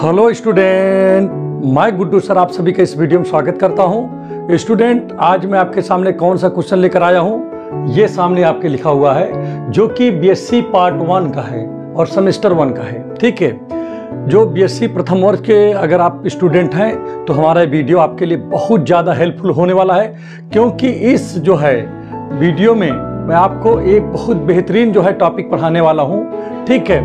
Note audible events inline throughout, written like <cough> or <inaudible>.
Hello student मैं Guddu sir आप सभी का इस वीडियो में स्वागत करता हूं स्टूडेंट आज मैं आपके सामने कौन सा क्वेश्चन लेकर आया हूं ये सामने आपके लिखा हुआ है जो कि बीएससी पार्ट वन का है और सेमेस्टर वन का है ठीक है जो बीएससी प्रथम वर्ष के अगर आप स्टूडेंट हैं तो हमारा वीडियो आपके लिए बहुत ज़्यादा हेल्पफुल होने वाला है क्योंकि इस जो है वीडियो में मैं आपको एक बहुत बेहतरीन जो है टॉपिक पढ़ाने वाला हूँ ठीक है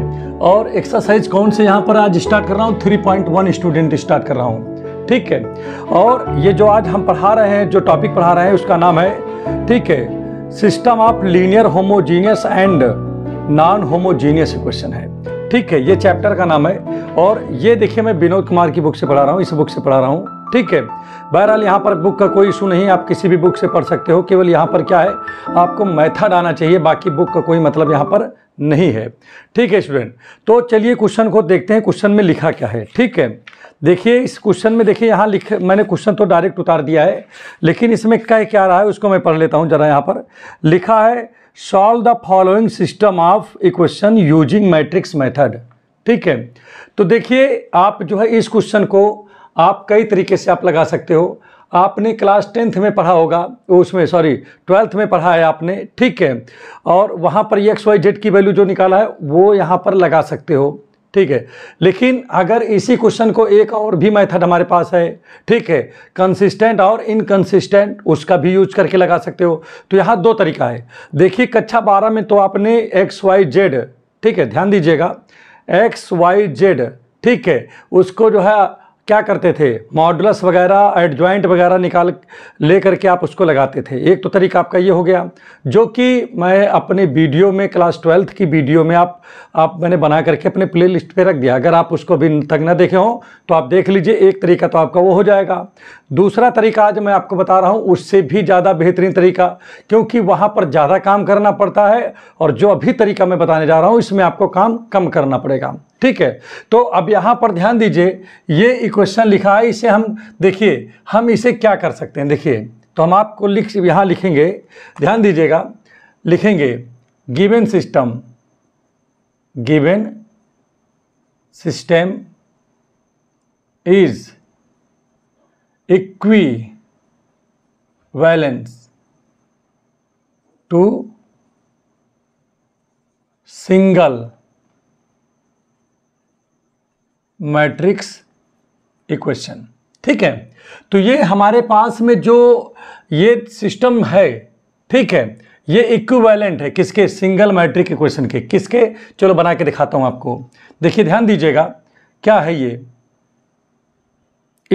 और एक्सरसाइज कौन से यहाँ पर आज स्टार्ट कर रहा हूँ three point one student start कर रहा हूँ ठीक है और ये जो आज हम पढ़ा रहे हैं जो टॉपिक पढ़ा रहे हैं उसका नाम है ठीक है system of linear homogeneous and non homogeneous question है ठीक है ये चैप्टर का नाम है और ये देखिए मैं विनोद कुमार की बुक से पढ़ा रहा हूँ इस बुक से पढ़ा रहा हूँ ठीक है बहरहाल यहाँ पर बुक का कोई इशू नहीं आप किसी भी बुक से पढ़ सकते हो केवल यहाँ पर क्या है आपको मैथड आना चाहिए बाकी बुक का कोई मतलब यहाँ पर नहीं है ठीक है स्टूडेंट तो चलिए क्वेश्चन को देखते हैं क्वेश्चन में लिखा क्या है ठीक है देखिए इस क्वेश्चन में देखिए यहाँ लिख मैंने क्वेश्चन तो डायरेक्ट उतार दिया है लेकिन इसमें क्या क्या रहा है उसको मैं पढ़ लेता हूँ जरा यहाँ पर लिखा है solve the following system of equation using matrix method ठीक है तो देखिए आप जो है इस क्वेश्चन को आप कई तरीके से आप लगा सकते हो आपने क्लास टेंथ में पढ़ा होगा उसमें सॉरी ट्वेल्थ में पढ़ा है आपने ठीक है और वहाँ पर एक्स वाई जेड की वैल्यू जो निकाला है वो यहाँ पर लगा सकते हो ठीक है लेकिन अगर इसी क्वेश्चन को एक और भी मेथड हमारे पास है ठीक है कंसिस्टेंट और इनकन्सिस्टेंट उसका भी यूज करके लगा सकते हो तो यहाँ दो तरीका है देखिए कक्षा बारह में तो आपने एक्स वाई जेड ठीक है ध्यान दीजिएगा एक्स वाई जेड ठीक है उसको जो है क्या करते थे मॉडुलस वगैरह एडजॉइंट वगैरह निकाल ले करके आप उसको लगाते थे एक तो तरीका आपका ये हो गया जो कि मैं अपने वीडियो में क्लास ट्वेल्थ की वीडियो में आप आप मैंने बना करके अपने प्ले लिस्ट पर रख दिया अगर आप उसको अभी तक ना देखे हों तो आप देख लीजिए एक तरीका तो आपका वो हो जाएगा दूसरा तरीका आज मैं आपको बता रहा हूँ उससे भी ज़्यादा बेहतरीन तरीका क्योंकि वहाँ पर ज़्यादा काम करना पड़ता है और जो अभी तरीका मैं बताने जा रहा हूँ इसमें आपको काम कम करना पड़ेगा ठीक है तो अब यहाँ पर ध्यान दीजिए ये इक्वेशन लिखा है इसे हम देखिए हम इसे क्या कर सकते हैं देखिए तो हम आपको लिख यहाँ लिखेंगे ध्यान दीजिएगा लिखेंगे given system given system is equivalent to single matrix equation ठीक है तो ये हमारे पास में जो ये सिस्टम है ठीक है ये इक्विवेलेंट है किसके सिंगल मैट्रिक इक्वेशन के किसके चलो बना के दिखाता हूं आपको देखिए ध्यान दीजिएगा क्या है ये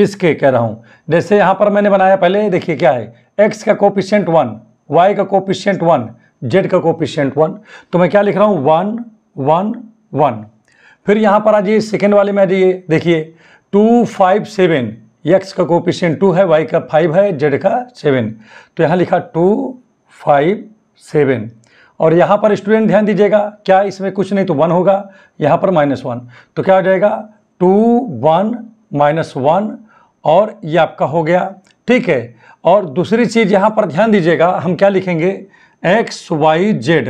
इसके कह रहा हूं जैसे यहां पर मैंने बनाया पहले देखिए क्या है एक्स का कोपिशियंट वन वाई का कोपिशियंट वन जेड का कोपिशियंट वन तो मैं क्या लिख रहा हूं वन वन वन फिर यहाँ पर आ जाइए सेकेंड वाले में आ जाइए देखिए टू फाइव सेवन एक्स का कोपिशियन टू है वाई का फाइव है जेड का सेवन तो यहाँ लिखा टू फाइव सेवन और यहाँ पर स्टूडेंट ध्यान दीजिएगा क्या इसमें कुछ नहीं तो वन होगा यहाँ पर माइनस वन तो क्या हो जाएगा टू वन माइनस वन और ये आपका हो गया ठीक है और दूसरी चीज़ यहाँ पर ध्यान दीजिएगा हम क्या लिखेंगे एक्स वाई जेड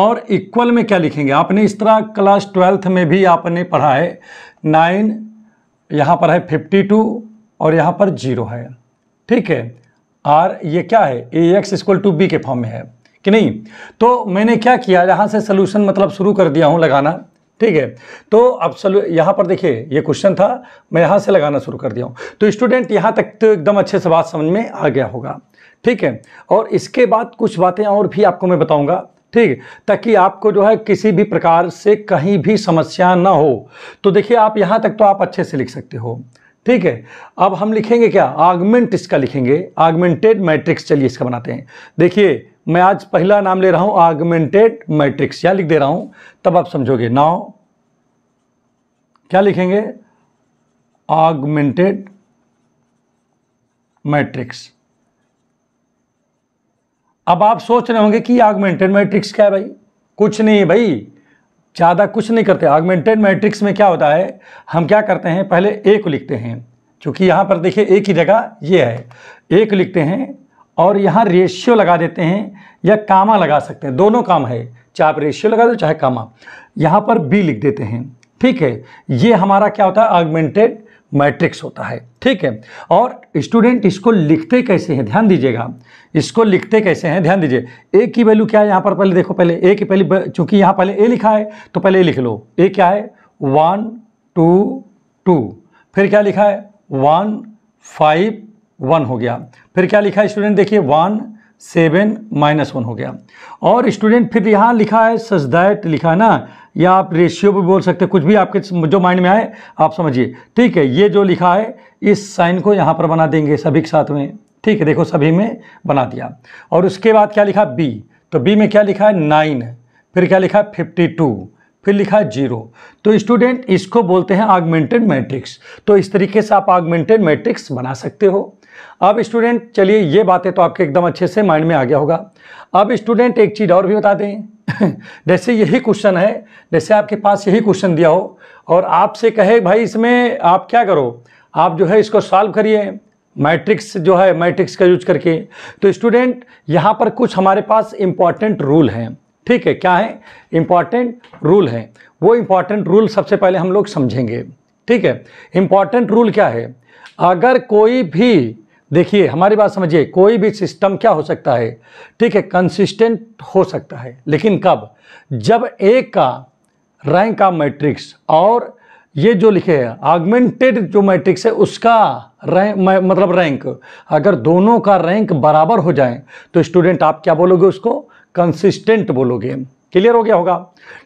और इक्वल में क्या लिखेंगे आपने इस तरह क्लास ट्वेल्थ में भी आपने पढ़ा है नाइन यहाँ पर है फिफ्टी टू और यहाँ पर जीरो है ठीक है आर ये क्या है A X equal to B के फॉर्म में है कि नहीं तो मैंने क्या किया यहाँ से सोल्यूशन मतलब शुरू कर दिया हूँ लगाना ठीक है तो अब सलू यहाँ पर देखिए ये क्वेश्चन था मैं यहाँ से लगाना शुरू कर दिया हूँ तो स्टूडेंट यहाँ तक तो एकदम अच्छे से बात समझ में आ गया होगा ठीक है और इसके बाद कुछ बातें और भी आपको मैं बताऊँगा ठीक ताकि आपको जो है किसी भी प्रकार से कहीं भी समस्या ना हो तो देखिए आप यहाँ तक तो आप अच्छे से लिख सकते हो ठीक है अब हम लिखेंगे क्या आगमेंट इसका लिखेंगे आगमेंटेड मैट्रिक्स चलिए इसका बनाते हैं देखिए मैं आज पहला नाम ले रहा हूँ आगमेंटेड मैट्रिक्स या लिख दे रहा हूँ तब आप समझोगे नाउ क्या लिखेंगे आगमेंटेड मैट्रिक्स अब आप सोच रहे होंगे कि आगमेंटेड मैट्रिक्स क्या है भाई कुछ नहीं है भाई ज़्यादा कुछ नहीं करते आगमेंटेड मैट्रिक्स में क्या होता है हम क्या करते हैं पहले ए को लिखते हैं क्योंकि यहाँ पर देखिए ए की जगह ये है ए को लिखते हैं और यहाँ रेशियो लगा देते हैं या कामा लगा सकते हैं दोनों काम है चाहे आप रेशियो लगा दो चाहे कामा यहाँ पर बी लिख देते हैं ठीक है ये हमारा क्या होता है आगमेंटेड मैट्रिक्स होता है ठीक है और स्टूडेंट इसको लिखते कैसे हैं ध्यान दीजिएगा इसको लिखते कैसे हैं ध्यान दीजिए ए की वैल्यू क्या है यहाँ पर पहले देखो पहले ए की पहले चूंकि यहाँ पहले ए लिखा है तो पहले ए लिख लो ए क्या है वन टू टू फिर क्या लिखा है वन फाइव वन हो गया फिर क्या लिखा है स्टूडेंट देखिए वन सेवन माइनस वन हो गया और स्टूडेंट फिर यहाँ लिखा है सजदैट लिखा है ना या आप रेशियो भी बोल सकते कुछ भी आपके जो माइंड में आए आप समझिए ठीक है ये जो लिखा है इस साइन को यहाँ पर बना देंगे सभी के साथ में ठीक है देखो सभी में बना दिया और उसके बाद क्या लिखा बी तो बी में क्या लिखा है नाइन फिर क्या लिखा है फिफ्टी टू फिर लिखा है जीरो तो स्टूडेंट इसको बोलते हैं आगमेंटेड मैट्रिक्स तो इस तरीके से आप आगमेंटेड मैट्रिक्स बना सकते हो अब स्टूडेंट चलिए ये बातें तो आपके एकदम अच्छे से माइंड में आ गया होगा अब स्टूडेंट एक चीज़ और भी बता दें <laughs> जैसे यही क्वेश्चन है जैसे आपके पास यही क्वेश्चन दिया हो और आपसे कहे भाई इसमें आप क्या करो आप जो है इसको सॉल्व करिए मैट्रिक्स जो है मैट्रिक्स का यूज करके तो स्टूडेंट यहाँ पर कुछ हमारे पास इम्पॉर्टेंट रूल हैं ठीक है क्या है इम्पॉर्टेंट रूल है वो इम्पॉर्टेंट रूल सबसे पहले हम लोग समझेंगे ठीक है इम्पॉर्टेंट रूल क्या है अगर कोई भी देखिए हमारी बात समझिए कोई भी सिस्टम क्या हो सकता है ठीक है कंसिस्टेंट हो सकता है लेकिन कब जब एक का रैंक का मैट्रिक्स और ये जो लिखे हैं आगमेंटेड जो मैट्रिक्स है उसका रैंक मतलब रैंक अगर दोनों का रैंक बराबर हो जाए तो स्टूडेंट आप क्या बोलोगे उसको कंसिस्टेंट बोलोगे क्लियर हो गया होगा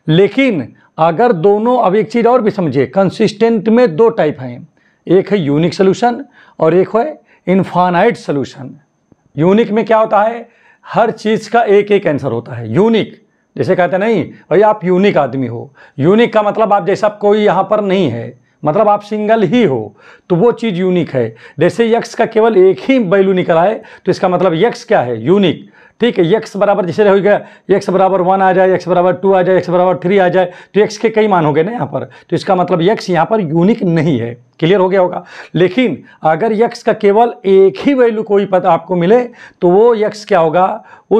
लेकिन अगर दोनों अब एक चीज़ और भी समझिए कंसिस्टेंट में दो टाइप हैं एक है यूनिक सोल्यूशन और एक है इन्फानाइट सोल्यूशन यूनिक में क्या होता है हर चीज़ का एक एक आंसर होता है यूनिक जैसे कहते नहीं भाई आप यूनिक आदमी हो यूनिक का मतलब आप जैसा कोई यहाँ पर नहीं है मतलब आप सिंगल ही हो तो वो चीज़ यूनिक है जैसे यक्स का केवल एक ही बैलू निकल आए तो इसका मतलब यक्स क्या है यूनिक ठीक है यक्स बराबर जैसे हो गया यक्स बराबर वन आ जाए यक्स बराबर टू आ जाए यक्स बराबर थ्री आ जाए तो यक्स के कई मान हो गए ना यहाँ पर तो इसका मतलब यक्स यहाँ पर यूनिक नहीं है क्लियर हो गया होगा लेकिन अगर यक्स का केवल एक ही वैल्यू कोई पता आपको मिले तो वो यक्स क्या होगा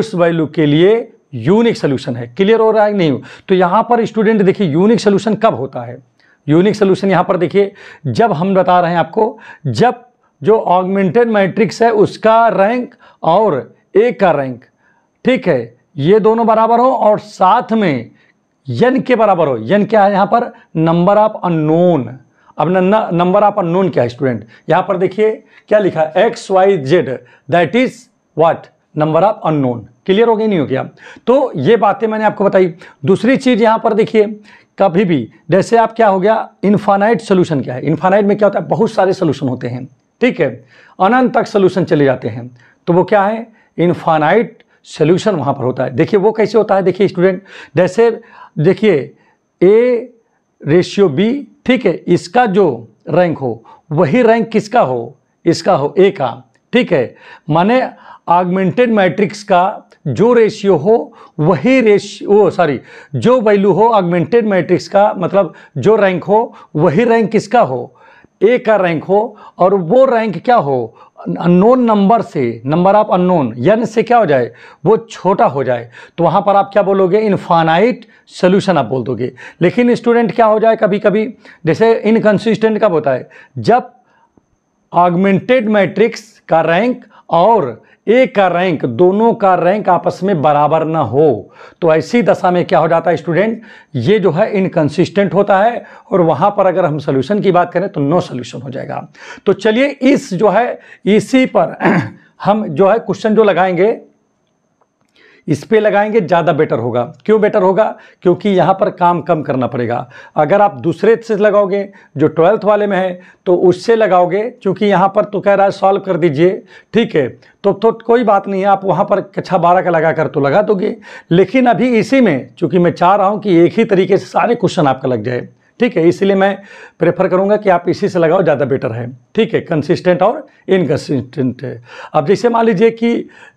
उस वैल्यू के लिए यूनिक सोल्यूशन है क्लियर हो रहा है नहीं तो यहाँ पर स्टूडेंट देखिए यूनिक सोल्यूशन कब होता है यूनिक सोल्यूशन यहाँ पर देखिए जब हम बता रहे हैं आपको जब जो ऑगमेंटेड मैट्रिक्स है उसका रैंक और ए का रैंक ठीक है ये दोनों बराबर हो और साथ में यन के बराबर हो यन क्या है यहां पर नंबर ऑफ अनोन अब नंबर ऑफ अनोन क्या है स्टूडेंट यहां पर देखिए क्या लिखा है X Y Z that is what number of unknown clear हो गया नहीं हो गया तो ये बातें मैंने आपको बताई दूसरी चीज़ यहां पर देखिए कभी भी जैसे आप क्या हो गया इन्फानाइट सोल्यूशन क्या है इन्फानाइट में क्या होता है बहुत सारे सोल्यूशन होते हैं ठीक है अनंत तक सोल्यूशन चले जाते हैं तो वो क्या है इनफाइनाइट सोल्यूशन वहाँ पर होता है देखिए वो कैसे होता है देखिए स्टूडेंट जैसे देखिए ए रेशियो बी ठीक है इसका जो रैंक हो वही रैंक किसका हो इसका हो ए का ठीक है माने आगमेंटेड मैट्रिक्स का जो रेशियो हो वही रेशियो सॉरी जो वैल्यू हो आगमेंटेड मैट्रिक्स का मतलब जो रैंक हो वही रैंक किसका हो ए का रैंक हो और वो रैंक क्या हो अननोन नंबर से नंबर ऑफ अननोन यन से क्या हो जाए वो छोटा हो जाए तो वहाँ पर आप क्या बोलोगे इनफानाइट सोल्यूशन आप बोल दोगे लेकिन स्टूडेंट क्या हो जाए कभी कभी जैसे इनकन्सिस्टेंट कब होता है जब ऑगमेंटेड मैट्रिक्स का रैंक और एक का रैंक दोनों का रैंक आपस में बराबर ना हो तो ऐसी दशा में क्या हो जाता है स्टूडेंट ये जो है इनकन्सिस्टेंट होता है और वहाँ पर अगर हम सोल्यूशन की बात करें तो नो सोल्यूशन हो जाएगा तो चलिए इस जो है इसी पर <clears throat> हम जो है क्वेश्चन जो लगाएंगे इस पर लगाएंगे ज़्यादा बेटर होगा क्यों बेटर होगा क्योंकि यहाँ पर काम कम करना पड़ेगा अगर आप दूसरे से लगाओगे जो ट्वेल्थ वाले में है तो उससे लगाओगे क्योंकि यहाँ पर तो कह रहा है सॉल्व कर दीजिए ठीक है तो तो कोई बात नहीं है आप वहाँ पर कक्षा बारह का लगा कर तो लगा दोगे लेकिन अभी इसी में चूँकि मैं चाह रहा हूँ कि एक ही तरीके से सारे क्वेश्चन आपका लग जाए ठीक है इसलिए मैं प्रेफर करूँगा कि आप इसी से लगाओ ज़्यादा बेटर है ठीक है कंसिस्टेंट और इनकंसिस्टेंट है अब जैसे मान लीजिए कि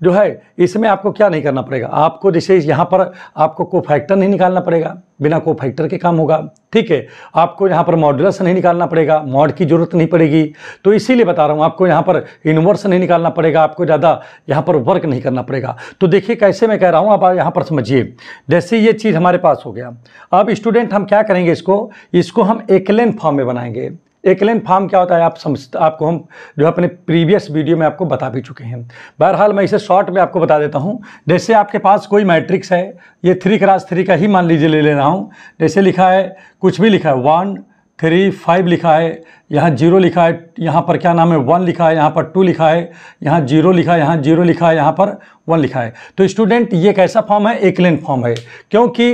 जो है इसमें आपको क्या नहीं करना पड़ेगा आपको जैसे यहाँ पर आपको को फैक्टर नहीं निकालना पड़ेगा बिना को फैक्टर के काम होगा ठीक है आपको यहाँ पर मॉडुलस नहीं निकालना पड़ेगा मॉड की जरूरत नहीं पड़ेगी तो इसीलिए बता रहा हूँ आपको यहाँ पर इनवर्स नहीं निकालना पड़ेगा आपको ज़्यादा यहाँ पर वर्क नहीं करना पड़ेगा तो देखिए कैसे मैं कह रहा हूँ आप यहाँ पर समझिए जैसे ये चीज़ हमारे पास हो गया अब स्टूडेंट हम क्या करेंगे इसको इसको हम एकलेन फॉर्म में बनाएंगे एकलेन फार्म क्या होता है आप समझ आपको हम जो अपने प्रीवियस वीडियो में आपको बता भी चुके हैं बहरहाल मैं इसे शॉर्ट में आपको बता देता हूँ जैसे आपके पास कोई मैट्रिक्स है ये थ्री क्रास थ्री का ही मान लीजिए ले ले रहा हूँ जैसे लिखा है कुछ भी लिखा है वन थ्री फाइव लिखा है यहाँ जीरो लिखा है यहाँ पर क्या नाम है वन लिखा है यहाँ पर टू लिखा है यहाँ जीरो लिखा है यहाँ जीरो लिखा है यहाँ पर वन लिखा है तो स्टूडेंट ये कैसा फॉर्म है एक लेन फॉर्म है क्योंकि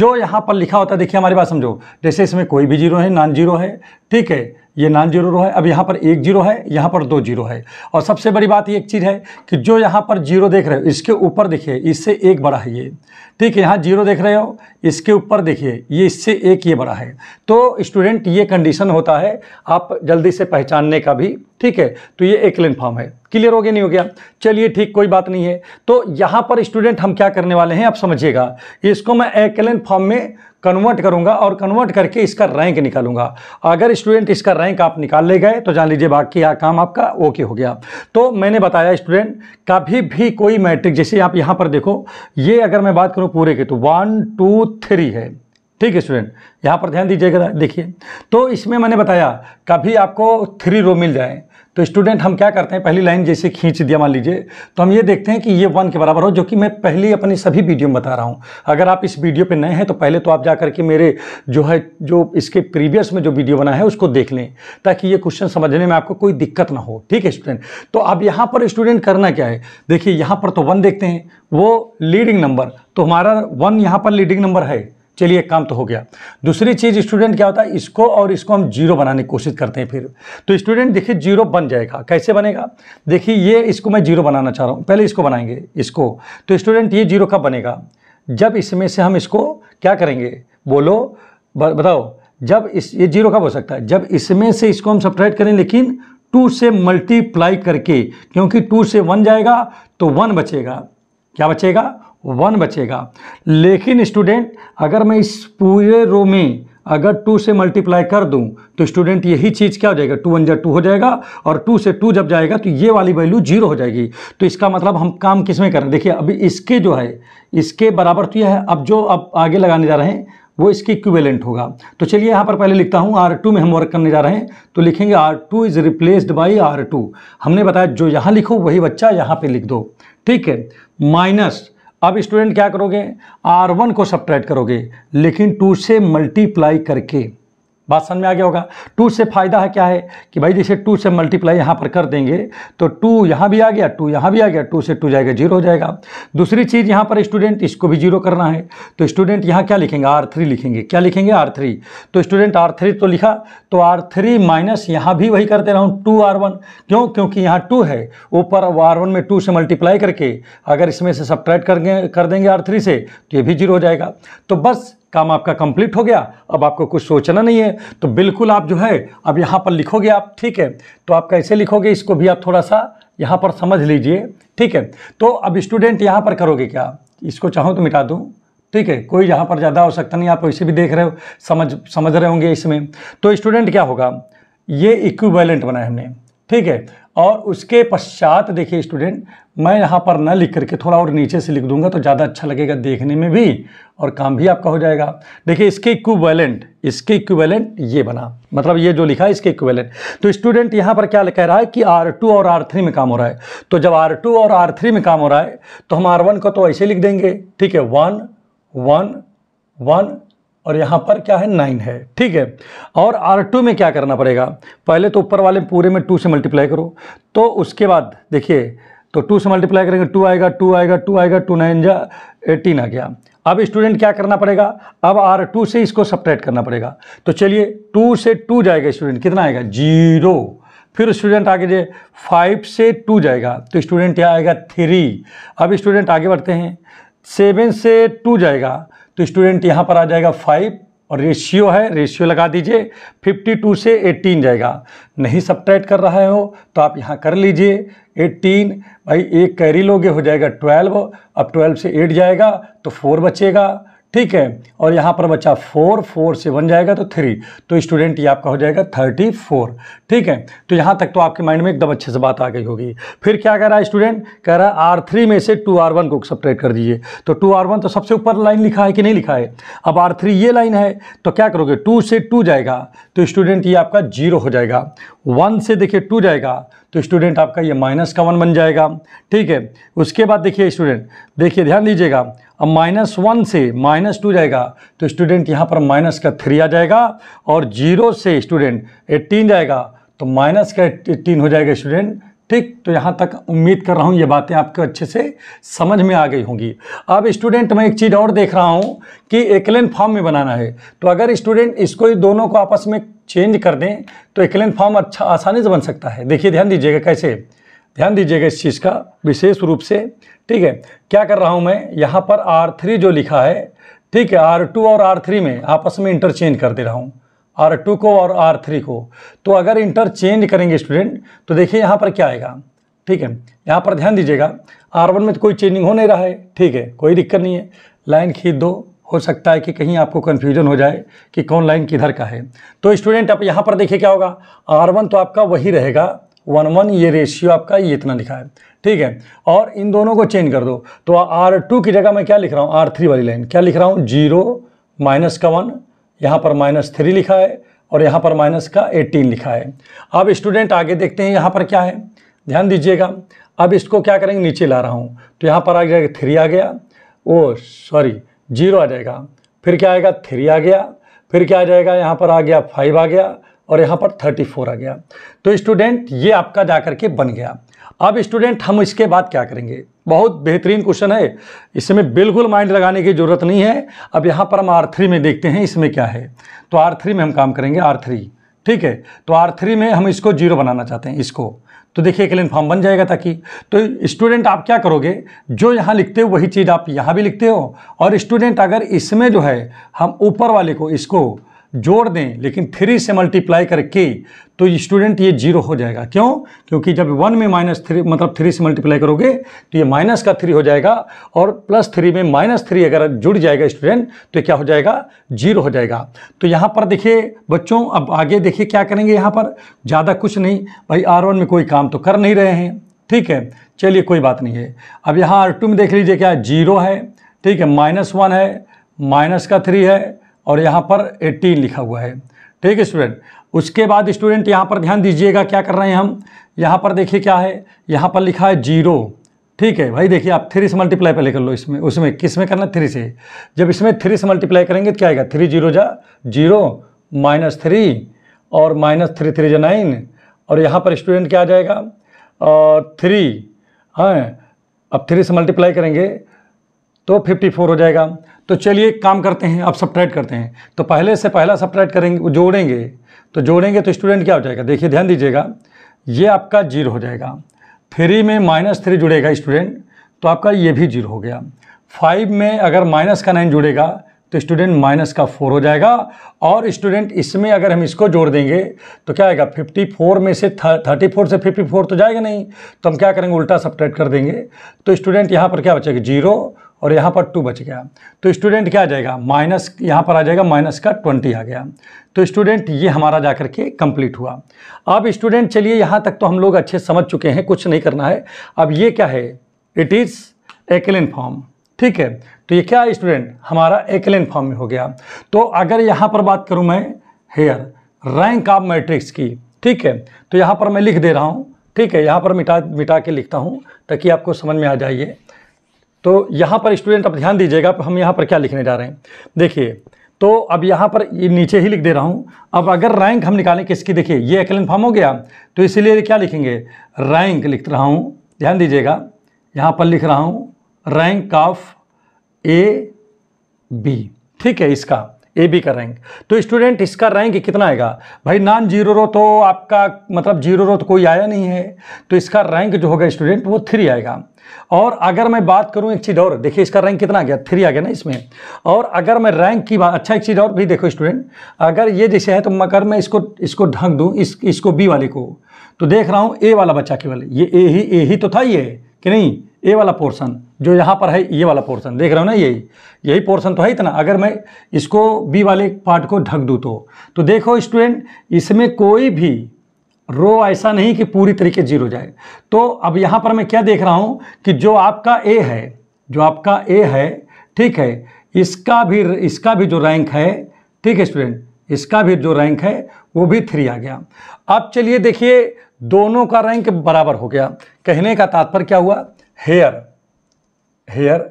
जो यहाँ पर लिखा होता है देखिए हमारे पास समझो जैसे इसमें कोई भी जीरो है नॉन जीरो है ठीक है ये नॉन जीरो रो है अब यहाँ पर एक जीरो है यहाँ पर दो जीरो है और सबसे बड़ी बात ये एक चीज़ है कि जो यहाँ पर जीरो देख रहे हो इसके ऊपर देखिए इससे एक बड़ा है ये ठीक है यहाँ जीरो देख रहे हो इसके ऊपर देखिए ये इससे एक ये बड़ा है तो स्टूडेंट ये कंडीशन होता है आप जल्दी से पहचानने का भी ठीक है तो ये एक्लेन फॉर्म है क्लियर हो गया नहीं हो गया चलिए ठीक कोई बात नहीं है तो यहाँ पर स्टूडेंट हम क्या करने वाले हैं आप समझिएगा इसको मैं एक्लेन फॉर्म में कन्वर्ट करूंगा और कन्वर्ट करके इसका रैंक निकालूंगा अगर स्टूडेंट इसका रैंक आप निकाल ले गए तो जान लीजिए बाकी यहाँ काम आपका ओके हो गया तो मैंने बताया स्टूडेंट कभी भी कोई मैट्रिक जैसे आप यहाँ पर देखो ये अगर मैं बात करूँ पूरे के तो वन टू थ्री है ठीक है स्टूडेंट यहाँ पर ध्यान दीजिएगा देखिए तो इसमें मैंने बताया कभी आपको थ्री रो मिल जाए तो स्टूडेंट हम क्या करते हैं पहली लाइन जैसे खींच दिया मान लीजिए तो हम ये देखते हैं कि ये वन के बराबर हो जो कि मैं पहली अपनी सभी वीडियो में बता रहा हूँ अगर आप इस वीडियो पे नए हैं तो पहले तो आप जा करके मेरे जो है जो इसके प्रीवियस में जो वीडियो बना है उसको देख लें ताकि ये क्वेश्चन समझने में आपको कोई दिक्कत ना हो ठीक है स्टूडेंट तो अब यहाँ पर स्टूडेंट करना क्या है देखिए यहाँ पर तो वन देखते हैं वो लीडिंग नंबर तो हमारा वन यहाँ पर लीडिंग नंबर है चलिए काम तो हो गया दूसरी चीज़ स्टूडेंट क्या होता है इसको और इसको हम जीरो बनाने की कोशिश करते हैं फिर तो स्टूडेंट देखिए जीरो बन जाएगा कैसे बनेगा देखिए ये इसको मैं जीरो बनाना चाह रहा हूँ पहले इसको बनाएंगे इसको तो स्टूडेंट ये जीरो कब बनेगा जब इसमें से हम इसको क्या करेंगे बोलो बताओ जब इस ये जीरो कब हो सकता है जब इसमें से इसको हम सब्ट्रैक्ट करें लेकिन टू से मल्टीप्लाई करके क्योंकि टू से वन जाएगा तो वन बचेगा क्या बचेगा वन बचेगा लेकिन स्टूडेंट अगर मैं इस पूरे रो में अगर टू से मल्टीप्लाई कर दूं तो स्टूडेंट यही चीज़ क्या हो जाएगा टू वन जर टू हो जाएगा और टू से टू जब जाएगा तो ये वाली वैल्यू जीरो हो जाएगी तो इसका मतलब हम काम किस में करें देखिए अभी इसके जो है इसके बराबर तो यह है अब जो अब आगे लगाने जा रहे हैं वो इसके इक्विवेलेंट होगा तो चलिए यहाँ पर पहले लिखता हूँ आर टू में हम वर्क करने जा रहे हैं तो लिखेंगे R two is replaced by R two हमने बताया जो यहाँ लिखो वही बच्चा यहाँ पर लिख दो ठीक है माइनस अब स्टूडेंट क्या करोगे आर वन को सब करोगे लेकिन टू से मल्टीप्लाई करके बात समझ में आ गया होगा टू से फ़ायदा है क्या है कि भाई जैसे टू से मल्टीप्लाई यहाँ पर कर देंगे तो टू यहाँ भी आ गया टू यहाँ भी आ गया टू से टू जाएगा जीरो हो जाएगा दूसरी चीज़ यहाँ पर स्टूडेंट इसको भी जीरो करना है तो स्टूडेंट यहाँ क्या लिखेंगे आर थ्री लिखेंगे क्या लिखेंगे आर थ्री तो स्टूडेंट आर थ्री तो लिखा तो आर थ्री माइनस यहाँ भी वही कर दे रहा हूँ टू आर वन क्यों क्योंकि यहाँ टू है ऊपर आर वन में टू से मल्टीप्लाई करके अगर इसमें से सब्ट्रैक्ट कर कर देंगे आर थ्री से तो ये भी जीरो हो जाएगा तो बस काम आपका कंप्लीट हो गया अब आपको कुछ सोचना नहीं है तो बिल्कुल आप जो है अब यहाँ पर लिखोगे आप ठीक है तो आप कैसे लिखोगे इसको भी आप थोड़ा सा यहाँ पर समझ लीजिए ठीक है तो अब स्टूडेंट यहाँ पर करोगे क्या इसको चाहो तो मिटा दूँ ठीक है कोई यहाँ पर ज़्यादा हो सकता नहीं आप वैसे भी देख रहे हो समझ समझ रहे होंगे इसमें तो स्टूडेंट क्या होगा ये इक्विवेलेंट बनाए हमने ठीक है और उसके पश्चात देखिए स्टूडेंट मैं यहाँ पर न लिख करके थोड़ा और नीचे से लिख दूंगा तो ज़्यादा अच्छा लगेगा देखने में भी और काम भी आपका हो जाएगा देखिए इसके इक्वेलेंट इसके इक्वेलेंट ये बना मतलब ये जो लिखा है इसके इक्वेलेंट तो स्टूडेंट यहाँ पर क्या कह रहा है कि आर टू और आर थ्री में काम हो रहा है तो जब आर टू और आर थ्री में काम हो रहा है तो हम आर वन को तो ऐसे लिख देंगे ठीक है वन वन वन और यहाँ पर क्या है नाइन है ठीक है और आर टू में क्या करना पड़ेगा पहले तो ऊपर वाले पूरे में टू से मल्टीप्लाई करो तो उसके बाद देखिए तो टू से मल्टीप्लाई करेंगे टू आएगा टू आएगा टू आएगा टू नाइन जा एटीन आ गया अब स्टूडेंट क्या करना पड़ेगा अब आर टू से इसको सपरेट करना पड़ेगा तो चलिए टू से टू जाएगा स्टूडेंट कितना आएगा जीरो फिर स्टूडेंट आगे जाए फाइव से टू जाएगा तो स्टूडेंट यहाँ आएगा थ्री अब स्टूडेंट आगे बढ़ते हैं सेवन से टू जाएगा तो स्टूडेंट यहाँ पर आ जाएगा फाइव और रेशियो है रेशियो लगा दीजिए 52 से 18 जाएगा नहीं सब्ट्रैक्ट कर रहा हो तो आप यहाँ कर लीजिए 18 भाई एक कैरी लोगे हो जाएगा 12 अब 12 से 8 जाएगा तो 4 बचेगा ठीक है और यहाँ पर बचा 4 4 से 1 जाएगा तो 3 तो स्टूडेंट ये आपका हो जाएगा 34 ठीक है तो यहाँ तक तो आपके माइंड में एकदम अच्छे से बात आ गई होगी फिर क्या कह रहा है स्टूडेंट कह रहा है आर थ्री में से टू आर वन को सपरेट कर दीजिए तो टू आर वन तो सबसे ऊपर लाइन लिखा है कि नहीं लिखा है अब आर थ्री ये लाइन है तो क्या करोगे टू से टू जाएगा तो स्टूडेंट ये आपका जीरो हो जाएगा वन से देखिए टू जाएगा तो स्टूडेंट आपका ये माइनस का वन बन जाएगा ठीक है उसके बाद देखिए स्टूडेंट देखिए ध्यान दीजिएगा अब माइनस वन से माइनस टू जाएगा तो स्टूडेंट यहाँ पर माइनस का थ्री आ जाएगा और जीरो से स्टूडेंट एट्टीन जाएगा तो माइनस का तीन हो जाएगा स्टूडेंट ठीक तो यहाँ तक उम्मीद कर रहा हूँ ये बातें आपको अच्छे से समझ में आ गई होंगी अब स्टूडेंट मैं एक चीज़ और देख रहा हूँ कि एकलेन फॉर्म में बनाना है तो अगर स्टूडेंट इसको ही दोनों को आपस में चेंज कर दें तो एकलेन फॉर्म अच्छा आसानी से बन सकता है देखिए ध्यान दीजिएगा कैसे ध्यान दीजिएगा इस चीज़ का विशेष रूप से ठीक है क्या कर रहा हूँ मैं यहाँ पर आर थ्री जो लिखा है ठीक है आर टू और आर थ्री में आपस में इंटरचेंज कर दे रहा हूँ आर टू को और आर थ्री को तो अगर इंटरचेंज करेंगे स्टूडेंट तो देखिए यहाँ पर क्या आएगा ठीक है यहाँ पर ध्यान दीजिएगा आर वन में तो कोई चेंजिंग हो नहीं रहा है ठीक है कोई दिक्कत नहीं है लाइन खींच दो हो सकता है कि कहीं आपको कन्फ्यूजन हो जाए कि कौन लाइन किधर का है तो स्टूडेंट आप यहाँ पर देखिए क्या होगा आर वन तो आपका वही रहेगा वन वन ये रेशियो आपका ये इतना लिखा है ठीक है और इन दोनों को चेंज कर दो तो आर टू की जगह मैं क्या लिख रहा हूँ आर थ्री वाली लाइन क्या लिख रहा हूँ जीरो माइनस का वन यहाँ पर माइनस थ्री लिखा है और यहाँ पर माइनस का एटीन लिखा है अब स्टूडेंट आगे देखते हैं यहाँ पर क्या है ध्यान दीजिएगा अब इसको क्या करेंगे नीचे ला रहा हूँ तो यहाँ पर आ जाएगा थ्री आ गया ओ सॉरी जीरो आ जाएगा फिर क्या आएगा थ्री आ गया फिर क्या आ जाएगा यहाँ पर आ गया फाइव आ गया और यहाँ पर 34 आ गया तो स्टूडेंट ये आपका जा करके बन गया अब स्टूडेंट हम इसके बाद क्या करेंगे बहुत बेहतरीन क्वेश्चन है इसमें बिल्कुल माइंड लगाने की ज़रूरत नहीं है अब यहाँ पर हम आर थ्री में देखते हैं इसमें क्या है तो आर थ्री में हम काम करेंगे आर थ्री ठीक है तो आर थ्री में हम इसको जीरो बनाना चाहते हैं इसको तो देखिए एक फॉर्म बन जाएगा ताकि तो स्टूडेंट आप क्या करोगे जो यहाँ लिखते हो वही चीज़ आप यहाँ भी लिखते हो और स्टूडेंट अगर इसमें जो है हम ऊपर वाले को इसको जोड़ दें लेकिन थ्री से मल्टीप्लाई करके तो स्टूडेंट ये जीरो हो जाएगा क्यों क्योंकि जब वन में माइनस थ्री मतलब थ्री से मल्टीप्लाई करोगे तो ये माइनस का थ्री हो जाएगा और प्लस थ्री में माइनस थ्री अगर जुड़ जाएगा स्टूडेंट तो क्या हो जाएगा जीरो हो जाएगा तो यहाँ पर देखिए बच्चों अब आगे देखिए क्या करेंगे यहाँ पर ज़्यादा कुछ नहीं भाई आर वन में कोई काम तो कर नहीं रहे हैं ठीक है चलिए कोई बात नहीं है अब यहाँ आर टू में देख लीजिए क्या जीरो है ठीक है माइनस वन है माइनस का थ्री है और यहाँ पर 18 लिखा हुआ है ठीक है स्टूडेंट उसके बाद स्टूडेंट यहाँ पर ध्यान दीजिएगा क्या कर रहे हैं हम यहाँ पर देखिए क्या है यहाँ पर लिखा है जीरो ठीक है भाई देखिए आप थ्री से मल्टीप्लाई पहले कर लो इसमें उसमें किस में करना थ्री से जब इसमें थ्री से मल्टीप्लाई करेंगे तो क्या आएगा थ्री जीरो जा जीरो माइनस थ्री और माइनस थ्री थ्री जा नाइन और यहाँ पर स्टूडेंट क्या आ जाएगा और थ्री हाँ अब थ्री से मल्टीप्लाई करेंगे तो फिफ्टी फोर हो जाएगा तो चलिए एक काम करते हैं अब सब्ट्रैक्ट करते हैं तो पहले से पहला सब्ट्रैक्ट करेंगे जोड़ेंगे तो जोड़ेंगे तो स्टूडेंट क्या हो जाएगा देखिए ध्यान दीजिएगा ये आपका जीरो हो जाएगा थ्री में माइनस थ्री जुड़ेगा स्टूडेंट तो आपका ये भी जीरो हो गया फाइव में अगर माइनस का नाइन जुड़ेगा तो स्टूडेंट माइनस का फोर हो जाएगा और स्टूडेंट इसमें अगर हम इसको जोड़ देंगे तो क्या आएगा फिफ्टी फोर में से थर्टी फोर से फिफ्टी फोर तो जाएगा नहीं तो हम क्या करेंगे उल्टा सब्ट्रैक्ट कर देंगे तो स्टूडेंट यहाँ पर क्या बचेगा जीरो और यहाँ पर टू बच गया तो स्टूडेंट क्या आ जाएगा माइनस यहाँ पर आ जाएगा माइनस का ट्वेंटी आ गया तो स्टूडेंट ये हमारा जा कर के कंप्लीट हुआ अब स्टूडेंट चलिए यहाँ तक तो हम लोग अच्छे समझ चुके हैं कुछ नहीं करना है अब ये क्या है इट इज़ एक्लिन फॉर्म ठीक है तो ये क्या स्टूडेंट हमारा एक्लिन फॉर्म में हो गया तो अगर यहाँ पर बात करूँ मैं हेयर रैंक ऑफ मैट्रिक्स की ठीक है तो यहाँ पर मैं लिख दे रहा हूँ ठीक है यहाँ पर मिटा मिटा के लिखता हूँ ताकि आपको समझ में आ जाइए तो यहाँ पर स्टूडेंट आप ध्यान दीजिएगा हम यहाँ पर क्या लिखने जा रहे हैं देखिए तो अब यहाँ पर ये नीचे ही लिख दे रहा हूँ अब अगर रैंक हम निकालें किसकी देखिए ये अकेलेन फॉर्म हो गया तो इसीलिए क्या लिखेंगे रैंक लिख रहा हूँ ध्यान दीजिएगा यहाँ पर लिख रहा हूँ रैंक ऑफ ए बी ठीक है इसका ए बी का रैंक तो स्टूडेंट इसका रैंक कितना आएगा भाई नॉन जीरो रो तो आपका मतलब जीरो रो तो कोई आया नहीं है तो इसका रैंक जो होगा स्टूडेंट वो थ्री आएगा और अगर मैं बात करूं एक चीज़ और देखिए इसका रैंक कितना आ गया थ्री आ गया ना इसमें और अगर मैं रैंक की बात अच्छा एक चीज़ और भी देखो स्टूडेंट अगर ये जैसे है तो मगर मैं इसको इसको ढंक दूँ इस इसको बी वाले को तो देख रहा हूँ ए वाला बच्चा केवल ये ए ही ए ही तो था ये कि नहीं ए वाला पोर्सन जो यहाँ पर है ये वाला पोर्शन देख रहे हो ना यही यही पोर्शन तो है इतना अगर मैं इसको बी वाले पार्ट को ढक दूँ तो तो देखो स्टूडेंट इसमें कोई भी रो ऐसा नहीं कि पूरी तरीके जीरो जाए तो अब यहाँ पर मैं क्या देख रहा हूँ कि जो आपका ए है जो आपका ए है ठीक है इसका भी इसका भी जो रैंक है ठीक है स्टूडेंट इसका भी जो रैंक है वो भी थ्री आ गया अब चलिए देखिए दोनों का रैंक बराबर हो गया कहने का तात्पर्य क्या हुआ हेयर हेयर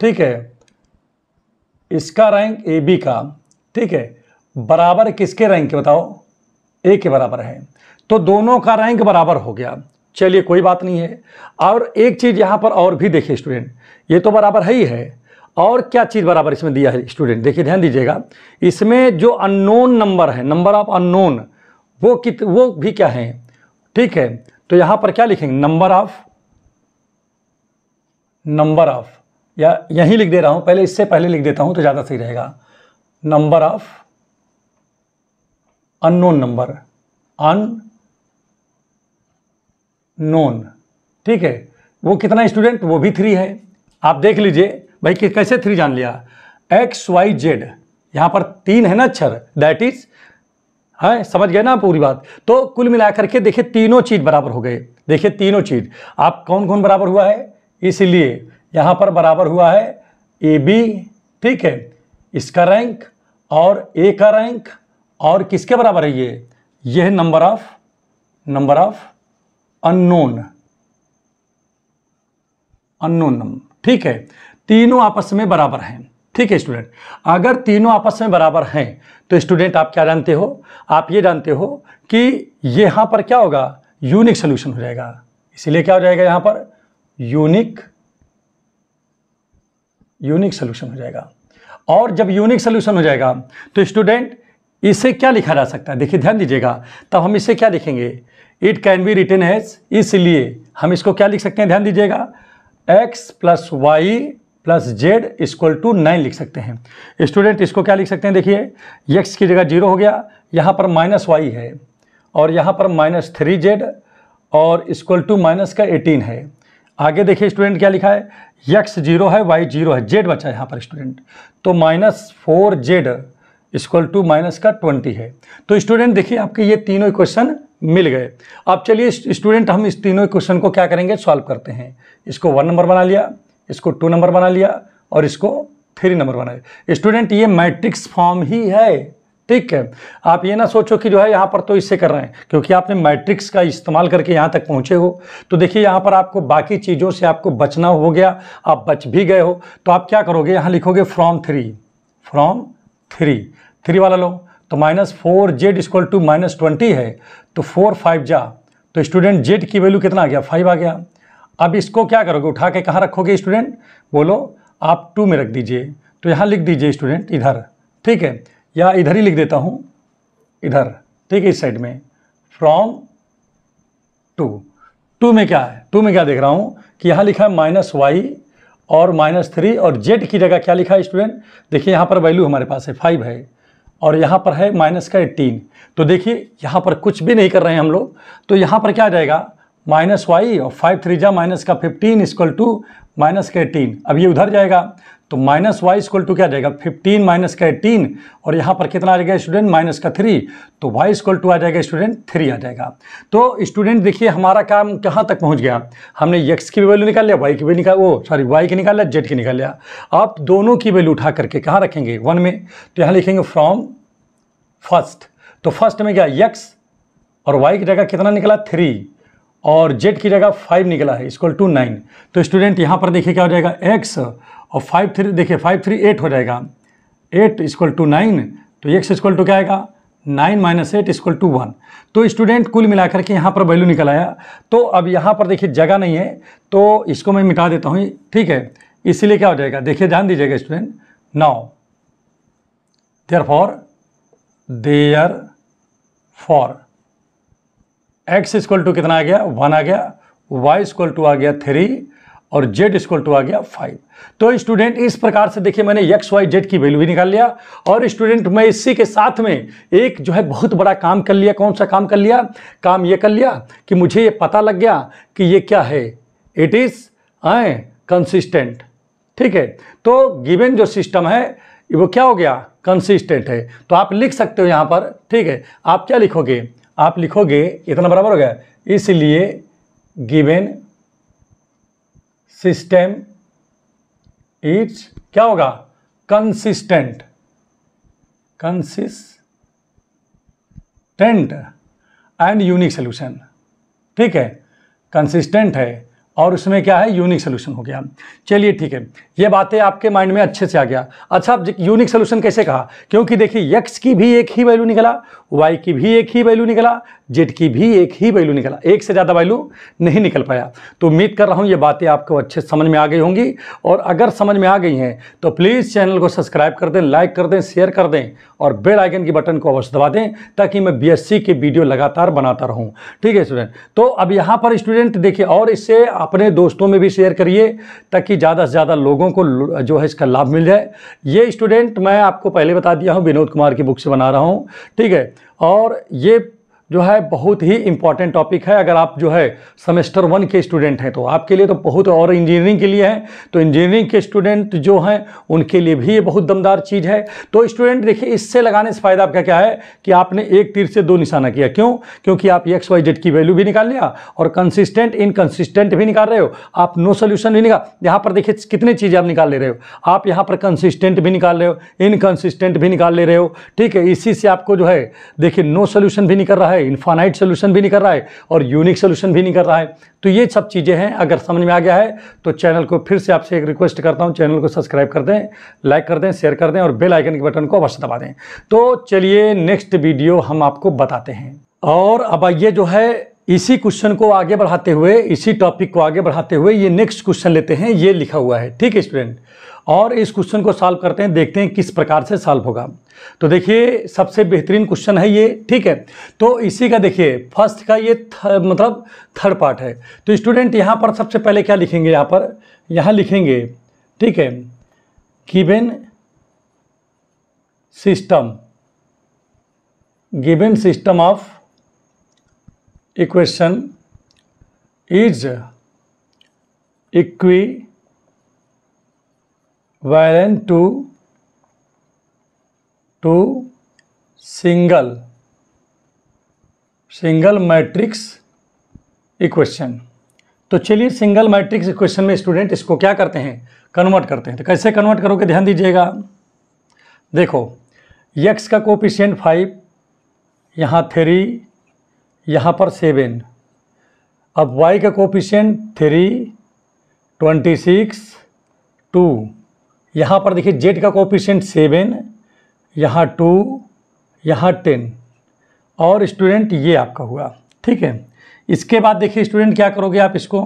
ठीक है इसका रैंक ए बी का ठीक है बराबर किसके रैंक के बताओ ए के बराबर है तो दोनों का रैंक बराबर हो गया चलिए कोई बात नहीं है और एक चीज़ यहाँ पर और भी देखिए स्टूडेंट ये तो बराबर है ही है और क्या चीज़ बराबर इसमें दिया है स्टूडेंट देखिए ध्यान दीजिएगा इसमें जो अननोन नंबर है नंबर ऑफ अननोन वो कित वो भी क्या है ठीक है तो यहाँ पर क्या लिखेंगे नंबर ऑफ नंबर ऑफ या यहीं लिख दे रहा हूं पहले इससे पहले लिख देता हूं तो ज़्यादा सही रहेगा number of unknown number unknown ठीक है वो कितना स्टूडेंट वो भी थ्री है आप देख लीजिए भाई कि कैसे थ्री जान लिया एक्स वाई जेड यहां पर तीन है ना अक्षर दैट इज है समझ गए ना पूरी बात तो कुल मिलाकर के देखिए तीनों चीज बराबर हो गए देखिए तीनों चीज आप कौन कौन बराबर हुआ है इसलिए यहाँ पर बराबर हुआ है ए बी ठीक है इसका रैंक और ए का रैंक और किसके बराबर है ये यह number of number of unknown unknown number ठीक है तीनों आपस में बराबर हैं ठीक है स्टूडेंट अगर तीनों आपस में बराबर हैं तो स्टूडेंट आप क्या जानते हो आप ये जानते हो कि यहां पर क्या होगा यूनिक सोल्यूशन हो जाएगा इसीलिए क्या हो जाएगा यहां पर यूनिक यूनिक सोल्यूशन हो जाएगा और जब यूनिक सोल्यूशन हो जाएगा तो स्टूडेंट इसे क्या लिखा जा सकता है देखिए ध्यान दीजिएगा तब हम इसे क्या लिखेंगे it can be written as इसलिए हम इसको क्या लिख सकते हैं ध्यान दीजिएगा X plus Y plus Z equal to nine लिख सकते हैं स्टूडेंट इसको क्या लिख सकते हैं देखिए एक्स की जगह जीरो हो गया यहाँ पर माइनस वाई है और यहाँ पर माइनस थ्री जेड और इक्वल टू माइनस का एटीन है आगे देखिए स्टूडेंट क्या लिखा है यक्स जीरो है वाई जीरो है जेड बचा है यहाँ पर स्टूडेंट तो minus four Z equal to minus का ट्वेंटी है तो स्टूडेंट देखिए आपके ये तीनों क्वेश्चन मिल गए अब चलिए स्टूडेंट हम इस तीनों क्वेश्चन को क्या करेंगे सॉल्व करते हैं इसको वन नंबर बना लिया इसको टू नंबर बना लिया और इसको थ्री नंबर बना लिया स्टूडेंट ये मैट्रिक्स फॉर्म ही है ठीक है आप ये ना सोचो कि जो है यहाँ पर तो इससे कर रहे हैं क्योंकि आपने मैट्रिक्स का इस्तेमाल करके यहाँ तक पहुँचे हो तो देखिए यहाँ पर आपको बाकी चीज़ों से आपको बचना हो गया आप बच भी गए हो तो आप क्या करोगे यहाँ लिखोगे from three from three three वाला लो तो minus four Z equal to minus twenty है तो फोर फाइव जा तो स्टूडेंट जेड की वैल्यू कितना आ गया फाइव आ गया अब इसको क्या करोगे उठा के कहाँ रखोगे स्टूडेंट बोलो आप टू में रख दीजिए तो यहाँ लिख दीजिए स्टूडेंट इधर ठीक है या इधर ही लिख देता हूँ इधर ठीक है इस साइड में फ्रॉम टू टू में क्या है टू में क्या देख रहा हूँ कि यहाँ लिखा है माइनस वाई और माइनस थ्री और जेड की जगह क्या लिखा है स्टूडेंट देखिए यहाँ पर वैल्यू हमारे पास है फाइव है और यहाँ पर है माइनस का एटीन तो देखिए यहाँ पर कुछ भी नहीं कर रहे हैं हम लोग तो यहाँ पर क्या आ जाएगा माइनस वाई और फाइव थ्री जा माइनस का फिफ्टीन इक्वल टू माइनस का एटीन अब ये उधर जाएगा तो माइनस वाई इक्वल टू क्या जाएगा फिफ्टीन माइनस का एटीन और यहाँ पर कितना आ जाएगा स्टूडेंट माइनस का थ्री तो वाई इक्वल टू आ जाएगा स्टूडेंट थ्री आ जाएगा तो स्टूडेंट देखिए हमारा काम कहाँ तक पहुँच गया हमने यक्स की वैल्यू निकाल लिया वाई की वैल्यू निकाल वो सॉरी वाई की निकाल लिया जेड की निकाल लिया आप दोनों की वैल्यू उठा करके कहाँ रखेंगे वन में तो यहाँ लिखेंगे फ्रॉम फर्स्ट तो फर्स्ट में क्या यक्स और वाई की जगह कितना निकला थ्री और जेड की जगह फाइव निकला है इक्वल टू नाइन तो स्टूडेंट यहाँ पर देखिए क्या हो जाएगा एक्स और फाइव थ्री देखिए फाइव थ्री एट हो जाएगा एट इक्वल टू नाइन तो एक्स इक्वल टू क्या आएगा nine minus eight equal to one तो स्टूडेंट कुल मिलाकर के यहाँ पर वैल्यू निकल आया तो अब यहाँ पर देखिए जगह नहीं है तो इसको मैं मिटा देता हूँ ठीक है इसीलिए क्या हो जाएगा देखिए ध्यान दीजिएगा student now therefore therefore X equal to कितना आ गया वन आ गया वाई इक्वल टू आ गया थ्री और जेड स्क्वल टू आ गया फाइव तो स्टूडेंट इस प्रकार से देखिए मैंने एक्स वाई जेड की वैल्यू भी निकाल लिया और स्टूडेंट मैं इसी के साथ में एक जो है बहुत बड़ा काम कर लिया कौन सा काम कर लिया काम ये कर लिया कि मुझे ये पता लग गया कि ये क्या है इट इज़ आए कंसिस्टेंट ठीक है तो गिवेन जो सिस्टम है वो क्या हो गया कंसिस्टेंट है तो आप लिख सकते हो यहाँ पर ठीक है आप क्या लिखोगे आप लिखोगे इतना बराबर हो गया इसलिए गिवेन सिस्टम इट्स क्या होगा consistent consistent and unique solution ठीक है कंसिस्टेंट है और उसमें क्या है यूनिक सोल्यूशन हो गया चलिए ठीक है ये बातें आपके माइंड में अच्छे से आ गया अच्छा यूनिक सोल्यूशन कैसे कहा क्योंकि देखिए यक्स की भी एक ही वैल्यू निकला वाई की भी एक ही वैल्यू निकला जेड की भी एक ही वैल्यू निकला एक से ज़्यादा वैल्यू नहीं निकल पाया तो उम्मीद कर रहा हूँ ये बातें आपको अच्छे समझ में आ गई होंगी और अगर समझ में आ गई हैं तो प्लीज़ चैनल को सब्सक्राइब कर दें लाइक कर दें शेयर कर दें और बेल आइकन की बटन को अवश्य दबा दें ताकि मैं बीएससी की वीडियो लगातार बनाता रहूँ ठीक है स्टूडेंट तो अब यहाँ पर स्टूडेंट देखिए और इससे अपने दोस्तों में भी शेयर करिए ताकि ज़्यादा से ज़्यादा लोगों को जो है इसका लाभ मिल जाए ये स्टूडेंट मैं आपको पहले बता दिया हूँ विनोद कुमार की बुक से बना रहा हूँ ठीक है और ये जो है बहुत ही इंपॉर्टेंट टॉपिक है अगर आप जो है सेमेस्टर वन के स्टूडेंट हैं तो आपके लिए तो बहुत और इंजीनियरिंग के लिए हैं तो इंजीनियरिंग के स्टूडेंट जो हैं उनके लिए भी ये बहुत दमदार चीज़ है तो स्टूडेंट देखिए इससे लगाने से फ़ायदा आपका क्या है कि आपने एक तीर से दो निशाना किया क्यों क्योंकि आप एक्स वाई जेड की वैल्यू भी निकाल लिया और कंसिस्टेंट इनकन्सिस्टेंट भी निकाल रहे हो आप नो सोल्यूशन भी निकाल यहाँ पर देखिए कितनी चीज़ें आप निकाल ले रहे हो आप यहाँ पर कंसिस्टेंट भी निकाल रहे हो इनकन्सिस्टेंट भी निकाल ले रहे हो ठीक है इसी से आपको जो है देखिए नो सोल्यूशन भी निकल रहा है है इन्फानाइट सोल्यूशन भी निकल रहा है और यूनिक सोल्यूशन भी निकल रहा है तो ये सब चीज़ें हैं अगर समझ में आ गया है तो चैनल को फिर से आपसे एक रिक्वेस्ट करता हूँ चैनल को सब्सक्राइब कर दें लाइक कर दें शेयर कर दें और बेल आइकन के बटन को अवश्य दबा दें तो चलिए नेक्स्ट वीडियो हम आपको बताते हैं और अब ये जो है इसी क्वेश्चन को आगे बढ़ाते हुए इसी टॉपिक को आगे बढ़ाते हुए ये नेक्स्ट क्वेश्चन लेते हैं ये लिखा हुआ है ठीक है स्टूडेंट और इस क्वेश्चन को सॉल्व करते हैं देखते हैं किस प्रकार से सॉल्व होगा तो देखिए सबसे बेहतरीन क्वेश्चन है ये ठीक है तो इसी का देखिए फर्स्ट का ये थ, मतलब थर्ड पार्ट है तो स्टूडेंट यहाँ पर सबसे पहले क्या लिखेंगे यहाँ पर यहाँ लिखेंगे ठीक है given system given system of equation is equivalent to to single single matrix equation तो चलिए सिंगल मैट्रिक्स इक्वेशन में स्टूडेंट इसको क्या करते हैं कन्वर्ट करते हैं तो कैसे कन्वर्ट करोगे ध्यान दीजिएगा देखो यक्स का कोपिशियंट फाइव यहाँ थ्री यहाँ पर सेवन अब वाई का coefficient three twenty six two यहाँ पर देखिए जेड का कोपिशेंट सेवन यहाँ टू यहाँ टेन और स्टूडेंट ये आपका हुआ ठीक है इसके बाद देखिए स्टूडेंट क्या करोगे आप इसको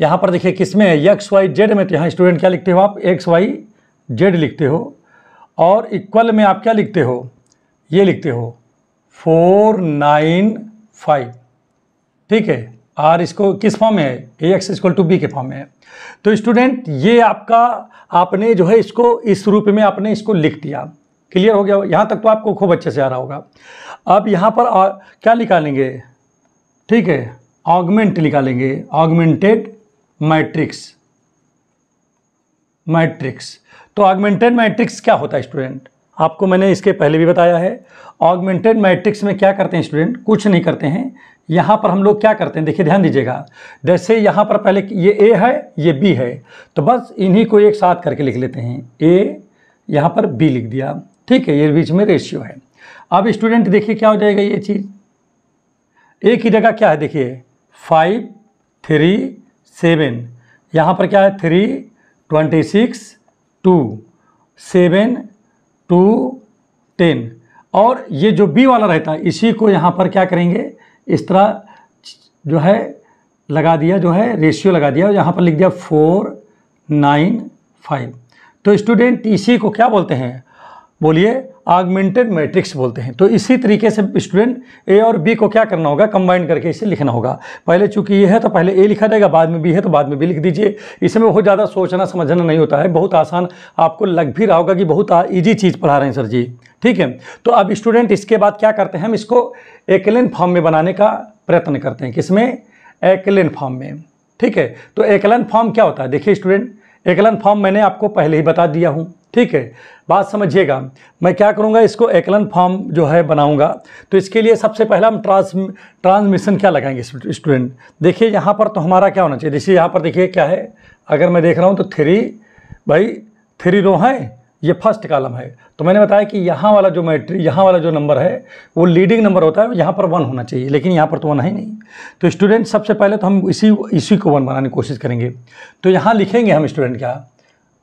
यहाँ पर देखिए किस में है एक्स वाई जेड में तो यहाँ स्टूडेंट क्या लिखते हो आप एक्स वाई जेड लिखते हो और इक्वल में आप क्या लिखते हो ये लिखते हो फोर नाइन फाइव ठीक है आर इसको किस फॉर्म में है A X equal to B के फॉर्म में है तो स्टूडेंट ये आपका आपने जो है इसको इस रूप में आपने इसको लिख दिया क्लियर हो गया यहाँ तक तो आपको खूब अच्छे से आ रहा होगा अब यहाँ पर आ, क्या निकालेंगे ठीक है ऑगमेंट निकालेंगे ऑगमेंटेड मैट्रिक्स मैट्रिक्स तो ऑगमेंटेड मैट्रिक्स क्या होता है स्टूडेंट आपको मैंने इसके पहले भी बताया है ऑगमेंटेड मैट्रिक्स में क्या करते हैं स्टूडेंट कुछ नहीं करते हैं यहाँ पर हम लोग क्या करते हैं देखिए ध्यान दीजिएगा जैसे यहाँ पर पहले ये ए है ये बी है तो बस इन्हीं को एक साथ करके लिख लेते हैं ए यहाँ पर बी लिख दिया ठीक है ये बीच में रेशियो है अब स्टूडेंट देखिए क्या हो जाएगा ये चीज़ ए की जगह क्या है देखिए फाइव थ्री सेवन यहाँ पर क्या है three twenty six two seven two ten और ये जो बी वाला रहता है इसी को यहाँ पर क्या करेंगे इस तरह जो है लगा दिया जो है रेशियो लगा दिया और यहाँ पर लिख दिया फोर नाइन फाइव तो स्टूडेंट इसी को क्या बोलते हैं बोलिए आगमेंटेड मैट्रिक्स बोलते हैं तो इसी तरीके से स्टूडेंट ए और बी को क्या करना होगा कंबाइन करके इसे लिखना होगा पहले चूंकि ये है तो पहले ए लिखा जाएगा बाद में बी है तो बाद में बी लिख दीजिए इसमें बहुत ज़्यादा सोचना समझना नहीं होता है बहुत आसान आपको लग भी रहा होगा कि बहुत ईजी चीज़ पढ़ा रहे हैं सर जी ठीक है तो अब स्टूडेंट इसके बाद क्या करते हैं हम इसको एकलिन फॉर्म में बनाने का प्रयत्न करते हैं किसमें एकलिन फॉर्म में ठीक है तो एकलन फॉर्म क्या होता है देखिए स्टूडेंट एकलन फॉर्म मैंने आपको पहले ही बता दिया हूँ ठीक है बात समझिएगा मैं क्या करूँगा इसको एकलन फॉर्म जो है बनाऊँगा तो इसके लिए सबसे पहला हम ट्रांस ट्रांसमिशन क्या लगाएंगे स्टूडेंट देखिए यहाँ पर तो हमारा क्या होना चाहिए जैसे यहाँ पर देखिए क्या है अगर मैं देख रहा हूँ तो थ्री भाई थ्री रो हैं ये फर्स्ट कालम है तो मैंने बताया कि यहाँ वाला जो मैट्री यहाँ वाला जो नंबर है वो लीडिंग नंबर होता है यहाँ पर वन होना चाहिए लेकिन यहाँ पर तो वन है नहीं तो स्टूडेंट सबसे पहले तो हम इसी इसी को वन बनाने की कोशिश करेंगे तो यहाँ लिखेंगे हम स्टूडेंट क्या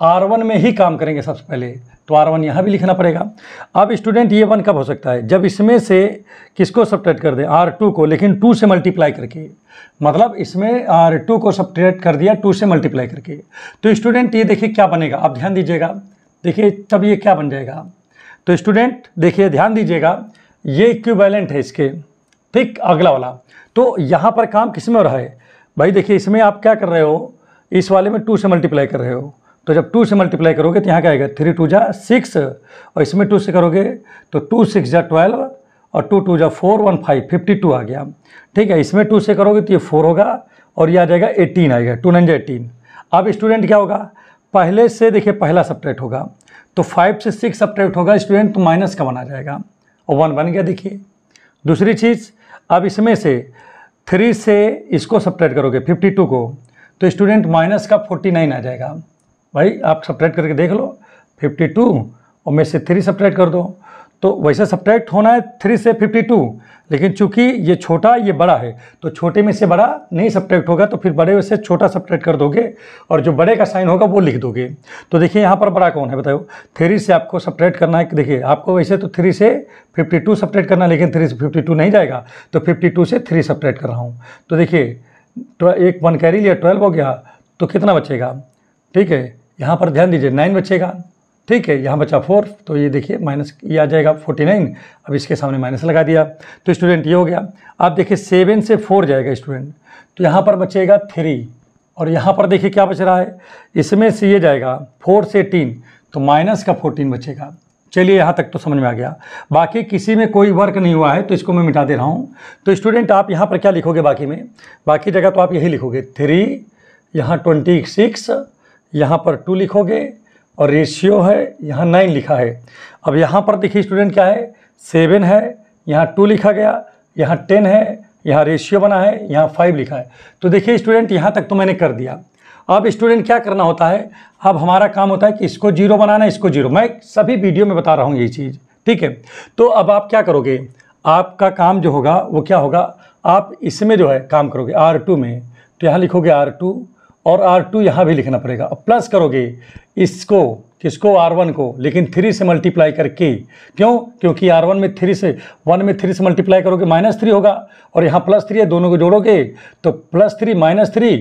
आर वन में ही काम करेंगे सबसे पहले तो आर वन यहाँ भी लिखना पड़ेगा अब स्टूडेंट ये वन कब हो सकता है जब इसमें से किसको सब्ट्रैक्ट कर दें आर टू को लेकिन टू से मल्टीप्लाई करके मतलब इसमें आर टू को सब्ट्रैक्ट कर दिया टू से मल्टीप्लाई करके तो स्टूडेंट ये देखिए क्या बनेगा आप ध्यान दीजिएगा देखिए तब ये क्या बन जाएगा तो स्टूडेंट देखिए ध्यान दीजिएगा ये इक्विवेलेंट है इसके ठीक अगला वाला तो यहाँ पर काम किस में हो रहा है भाई देखिए इसमें आप क्या कर रहे हो इस वाले में टू से मल्टीप्लाई कर रहे हो तो जब टू से मल्टीप्लाई करोगे तो यहाँ क्या आएगा थ्री टू जा सिक्स और इसमें टू से करोगे तो टू सिक्स जा ट्वेल्व और टू टू जा four one five fifty two आ गया ठीक है इसमें टू से करोगे तो ये फोर होगा और ये आ जाएगा एटीन आएगा टू नाइन जा एटीन अब स्टूडेंट क्या होगा पहले से देखिए पहला सब्ट्रैक्ट होगा तो फाइव से सिक्स सब्ट्रैक्ट होगा स्टूडेंट तो माइनस का बना जाएगा और वन बन गया देखिए दूसरी चीज़ अब इसमें से थ्री से इसको सब्ट्रैक्ट करोगे फिफ्टी टू को तो स्टूडेंट माइनस का फोर्टी नाइन आ जाएगा भाई आप सप्रैक्ट करके देख लो 52 और मैं से थ्री सप्रैक्ट कर दो तो वैसे सप्रैक्ट होना है थ्री से 52 लेकिन चूंकि ये छोटा ये बड़ा है तो छोटे में से बड़ा नहीं सप्रैक्ट होगा तो फिर बड़े से छोटा सप्रैक्ट कर दोगे और जो बड़े का साइन होगा वो लिख दोगे तो देखिए यहाँ पर बड़ा कौन है बताओ थ्री से आपको सप्रैक्ट करना है देखिए आपको वैसे तो थ्री से फिफ्टी टू सब्ट्रैक्ट करना है लेकिन थ्री से फिफ्टी टू नहीं जाएगा तो फिफ्टी टू से थ्री सप्रैक्ट कर रहा हूँ तो देखिए एक वन कैरी लिया ट्वेल्व हो गया तो कितना बचेगा ठीक है यहाँ पर ध्यान दीजिए नाइन बचेगा ठीक है यहाँ बचा फोर तो ये देखिए माइनस ये आ जाएगा फोर्टी नाइन अब इसके सामने माइनस लगा दिया तो स्टूडेंट ये हो गया आप देखिए सेवन से फोर जाएगा स्टूडेंट तो यहाँ पर बचेगा थ्री और यहाँ पर देखिए क्या बच रहा है इसमें से ये जाएगा फोर से टीन तो माइनस का फोर्टीन बचेगा चलिए यहाँ तक तो समझ में आ गया बाकी किसी में कोई वर्क नहीं हुआ है तो इसको मैं मिटा दे रहा हूँ तो स्टूडेंट आप यहाँ पर क्या लिखोगे बाकी में बाकी जगह तो आप यही लिखोगे थ्री यहाँ ट्वेंटी सिक्स यहाँ पर टू लिखोगे और रेशियो है यहाँ नाइन लिखा है अब यहाँ पर देखिए स्टूडेंट क्या है सेवन है यहाँ टू लिखा गया यहाँ टेन है यहाँ रेशियो बना है यहाँ फाइव लिखा है तो देखिए स्टूडेंट यहाँ तक तो मैंने कर दिया अब स्टूडेंट क्या करना होता है अब हमारा काम होता है कि इसको जीरो बनाना इसको जीरो मैं सभी वीडियो में बता रहा हूँ ये चीज़ ठीक है तो अब आप क्या करोगे आपका काम जो होगा वो क्या होगा आप इसमें जो है काम करोगे आर टू में तो यहाँ लिखोगे आर टू और आर टू यहाँ भी लिखना पड़ेगा अब प्लस करोगे इसको किसको आर वन को लेकिन थ्री से मल्टीप्लाई करके क्यों क्योंकि आर वन में थ्री से वन में थ्री से मल्टीप्लाई करोगे माइनस थ्री होगा और यहाँ प्लस थ्री है दोनों को जोड़ोगे तो प्लस थ्री माइनस थ्री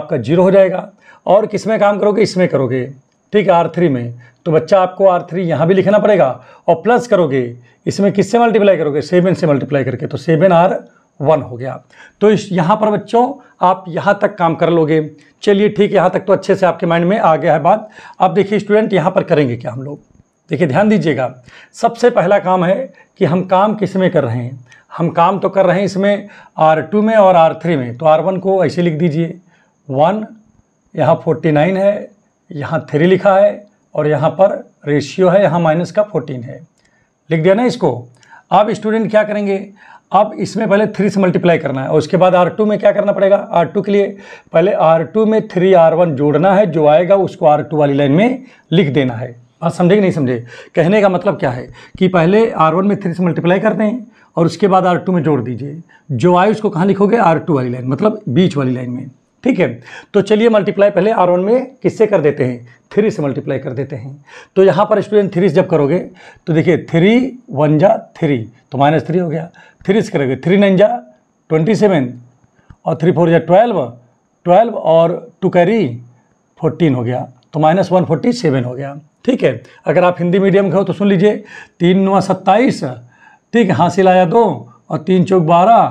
आपका जीरो हो जाएगा और किस में काम करोगे इसमें करोगे ठीक है आर थ्री में तो बच्चा आपको आर थ्री यहाँ भी लिखना पड़ेगा और प्लस करोगे इसमें किससे मल्टीप्लाई करोगे सेवन से मल्टीप्लाई करके तो सेवन आर वन हो गया तो इस यहाँ पर बच्चों आप यहाँ तक काम कर लोगे चलिए ठीक है यहाँ तक तो अच्छे से आपके माइंड में आ गया है बात अब देखिए स्टूडेंट यहाँ पर करेंगे क्या हम लोग देखिए ध्यान दीजिएगा सबसे पहला काम है कि हम काम किस में कर रहे हैं हम काम तो कर रहे हैं इसमें आर टू में और आर थ्री में तो आर वन को ऐसे लिख दीजिए वन यहाँ फोर्टी नाइन है यहाँ थ्री लिखा है और यहाँ पर रेशियो है यहाँ माइनस का फोर्टीन है लिख दिया ना इसको अब स्टूडेंट क्या करेंगे अब इसमें पहले थ्री से मल्टीप्लाई करना है और उसके बाद आर टू में क्या करना पड़ेगा आर टू के लिए पहले आर टू में थ्री आर वन जोड़ना है जो आएगा उसको आर टू वाली लाइन में लिख देना है बात समझे कि नहीं समझे कहने का मतलब क्या है कि पहले आर वन में थ्री से मल्टीप्लाई कर दें और उसके बाद आर टू में जोड़ दीजिए जो आए उसको कहाँ लिखोगे आर टू वाली लाइन मतलब बीच वाली लाइन में ठीक है तो चलिए मल्टीप्लाई पहले आर वन में किससे कर देते हैं थ्री से मल्टीप्लाई कर देते हैं तो यहाँ पर स्टूडेंट थ्री जब करोगे तो देखिए थ्री वन जा थ्री तो माइनस थ्री हो गया थ्री से करोगे थ्री नाइन जा ट्वेंटी सेवन और थ्री फोर जा ट्वेल्व ट्वेल्व और टू कैरी फोर्टीन हो गया तो माइनस वन फोर्टी सेवन हो गया ठीक है अगर आप हिंदी मीडियम के हो तो सुन लीजिए तीन नौ सत्ताईस ठीक है हासिल आया दो और तीन चौक बारह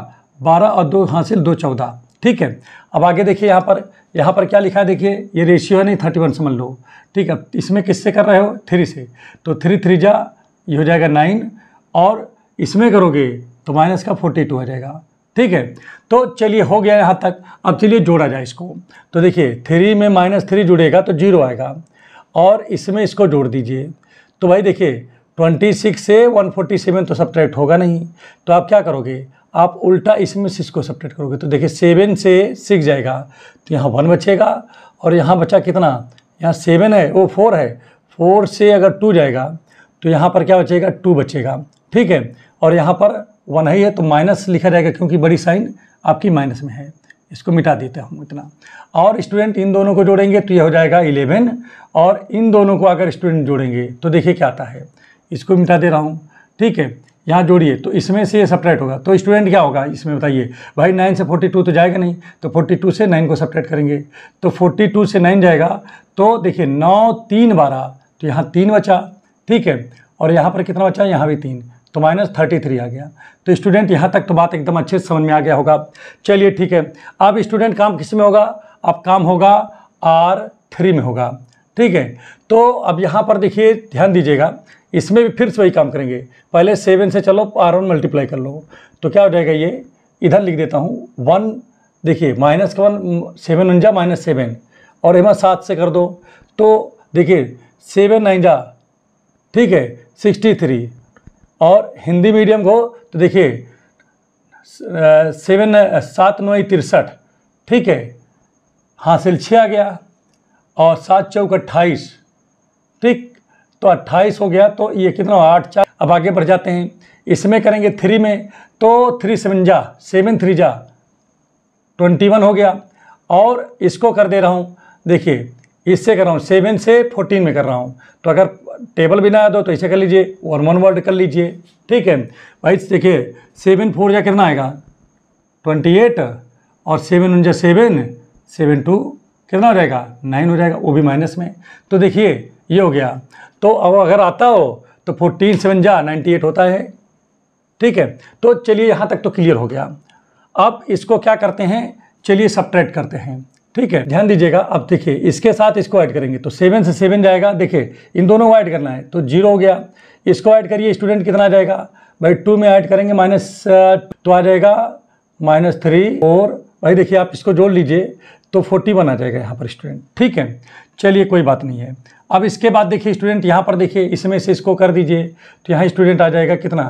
बारह और दो हासिल दो चौदह ठीक है अब आगे देखिए यहाँ पर यहाँ पर क्या लिखा है देखिए ये रेशियो है नहीं थर्टी वन समझ लो ठीक है इसमें किससे कर रहे हो थ्री से तो थ्री थ्री जा ये हो जाएगा नाइन और इसमें करोगे तो माइनस का फोर्टी टू हो जाएगा ठीक है तो चलिए हो गया यहाँ तक अब चलिए जोड़ा जाए इसको तो देखिए थ्री में माइनस थ्री जुड़ेगा तो जीरो आएगा और इसमें इसको जोड़ दीजिए तो भाई देखिए ट्वेंटी सिक्स से वन फोर्टी सेवन तो ट्रैक्ट होगा नहीं तो आप क्या करोगे आप उल्टा इसमें सिक्स को सपरेट करोगे तो देखिए सेवन से सिक्स जाएगा तो यहाँ वन बचेगा और यहाँ बचा कितना यहाँ सेवन है वो फोर है फोर से अगर टू जाएगा तो यहाँ पर क्या बचेगा टू बचेगा ठीक है और यहाँ पर वन ही है तो माइनस लिखा जाएगा क्योंकि बड़ी साइन आपकी माइनस में है इसको मिटा देते हम इतना और स्टूडेंट इन दोनों को जोड़ेंगे तो यह हो जाएगा इलेवन और इन दोनों को अगर स्टूडेंट जोड़ेंगे तो देखिए क्या आता है इसको मिटा दे रहा हूँ ठीक है यहाँ जोड़िए तो इसमें से ये सपरेट होगा तो स्टूडेंट क्या होगा इसमें बताइए भाई नाइन से फोर्टी टू तो जाएगा नहीं तो फोर्टी टू से नाइन को सपरेट करेंगे तो फोर्टी टू से नाइन जाएगा तो देखिए नौ तीन बारह तो यहाँ तीन बचा ठीक है और यहाँ पर कितना बचा यहाँ भी तीन तो माइनस थर्टी थ्री आ गया तो स्टूडेंट यहाँ तक तो बात एकदम अच्छे से समझ में आ गया होगा चलिए ठीक है अब स्टूडेंट काम किस में होगा अब काम होगा आर थ्री में होगा ठीक है तो अब यहाँ पर देखिए ध्यान दीजिएगा इसमें भी फिर से वही काम करेंगे पहले सेवन से चलो आर वन मल्टीप्लाई कर लो तो क्या हो जाएगा ये इधर लिख देता हूँ वन देखिए माइनस का वन सेवन उन्जा माइनस सेवन और यहाँ सात से कर दो तो देखिए सेवन नाइनजा ठीक है सिक्सटी थ्री और हिंदी मीडियम को तो देखिए सेवन सात नौ तिरसठ ठीक है हासिल छः आ गया और सात चौक अट्ठाईस ठीक तो अट्ठाईस हो गया तो ये कितना आठ चार अब आगे बढ़ जाते हैं इसमें करेंगे थ्री में तो थ्री सेवन जा सेवन थ्री जा ट्वेंटी वन हो गया और इसको कर दे रहा हूँ देखिए इससे कर रहा हूँ सेवन से फोर्टीन में कर रहा हूँ तो अगर टेबल भी ना दो तो इसे कर लीजिए और वन वर्ड कर लीजिए ठीक है भाई देखिए सेवन फोर जा कितना आएगा ट्वेंटी एट और सेवन उनजा सेवन सेवन टू कितना हो जाएगा नाइन हो जाएगा वो भी माइनस में तो देखिए ये हो गया तो अब अगर आता हो तो फोर्टीन सेवन जा नाइन्टी एट होता है ठीक है तो चलिए यहाँ तक तो क्लियर हो गया अब इसको क्या करते हैं चलिए सब्ट्रैक्ट करते हैं ठीक है ध्यान दीजिएगा अब देखिए इसके साथ इसको ऐड करेंगे तो सेवन से सेवन जाएगा देखिए इन दोनों को ऐड करना है तो जीरो हो गया इसको ऐड करिए स्टूडेंट कितना जाएगा भाई टू में ऐड करेंगे माइनस uh, तो आ जाएगा माइनस थ्री और भाई देखिए आप इसको जोड़ लीजिए तो फोर्टी वन आ जाएगा यहाँ पर स्टूडेंट ठीक है चलिए कोई बात नहीं है अब इसके बाद देखिए स्टूडेंट यहाँ पर देखिए इसमें से इसको कर दीजिए तो यहाँ स्टूडेंट आ जाएगा कितना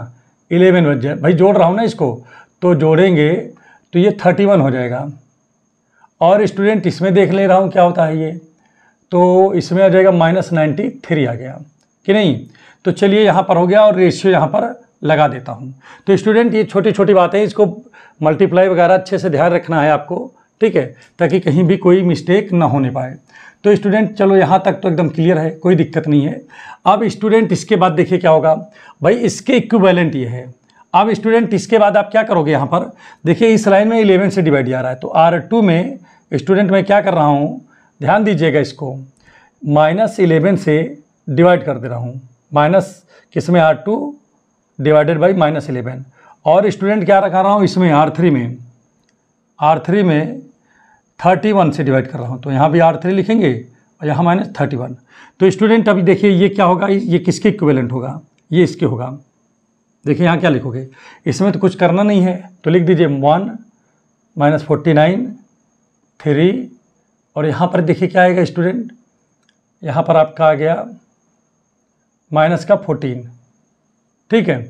इलेवन बज जाए भाई जोड़ रहा हूँ ना इसको तो जोड़ेंगे तो ये थर्टी वन हो जाएगा और स्टूडेंट इसमें देख ले रहा हूँ क्या होता है ये तो इसमें आ जाएगा माइनस नाइन्टी थ्री आ गया कि नहीं तो चलिए यहाँ पर हो गया और रेशियो यहाँ पर लगा देता हूँ तो स्टूडेंट ये छोटी छोटी बातें इसको मल्टीप्लाई वगैरह अच्छे से ध्यान रखना है आपको ठीक है ताकि कहीं भी कोई मिस्टेक ना होने पाए तो स्टूडेंट चलो यहाँ तक तो एकदम क्लियर है कोई दिक्कत नहीं है अब स्टूडेंट इसके बाद देखिए क्या होगा भाई इसके इक्वेलेंट ये है अब स्टूडेंट इसके बाद आप क्या करोगे यहाँ पर देखिए इस लाइन में इलेवन से डिवाइड आ रहा है तो आर टू में स्टूडेंट मैं क्या कर रहा हूँ ध्यान दीजिएगा इसको माइनस इलेवन से डिवाइड कर दे रहा हूँ माइनस किस में R two divided by minus eleven और स्टूडेंट क्या रखा रहा हूँ इसमें आर थ्री में आर थ्री में थर्टी वन से डिवाइड कर रहा हूँ तो यहाँ भी आर थ्री लिखेंगे और यहाँ माइनस थर्टी वन तो स्टूडेंट अभी देखिए ये क्या होगा ये किसके इक्वेलेंट होगा ये इसके होगा देखिए यहाँ क्या लिखोगे इसमें तो कुछ करना नहीं है तो लिख दीजिए one minus forty nine three और यहाँ पर देखिए क्या आएगा स्टूडेंट यहाँ पर आपका आ गया माइनस का फोर्टीन ठीक है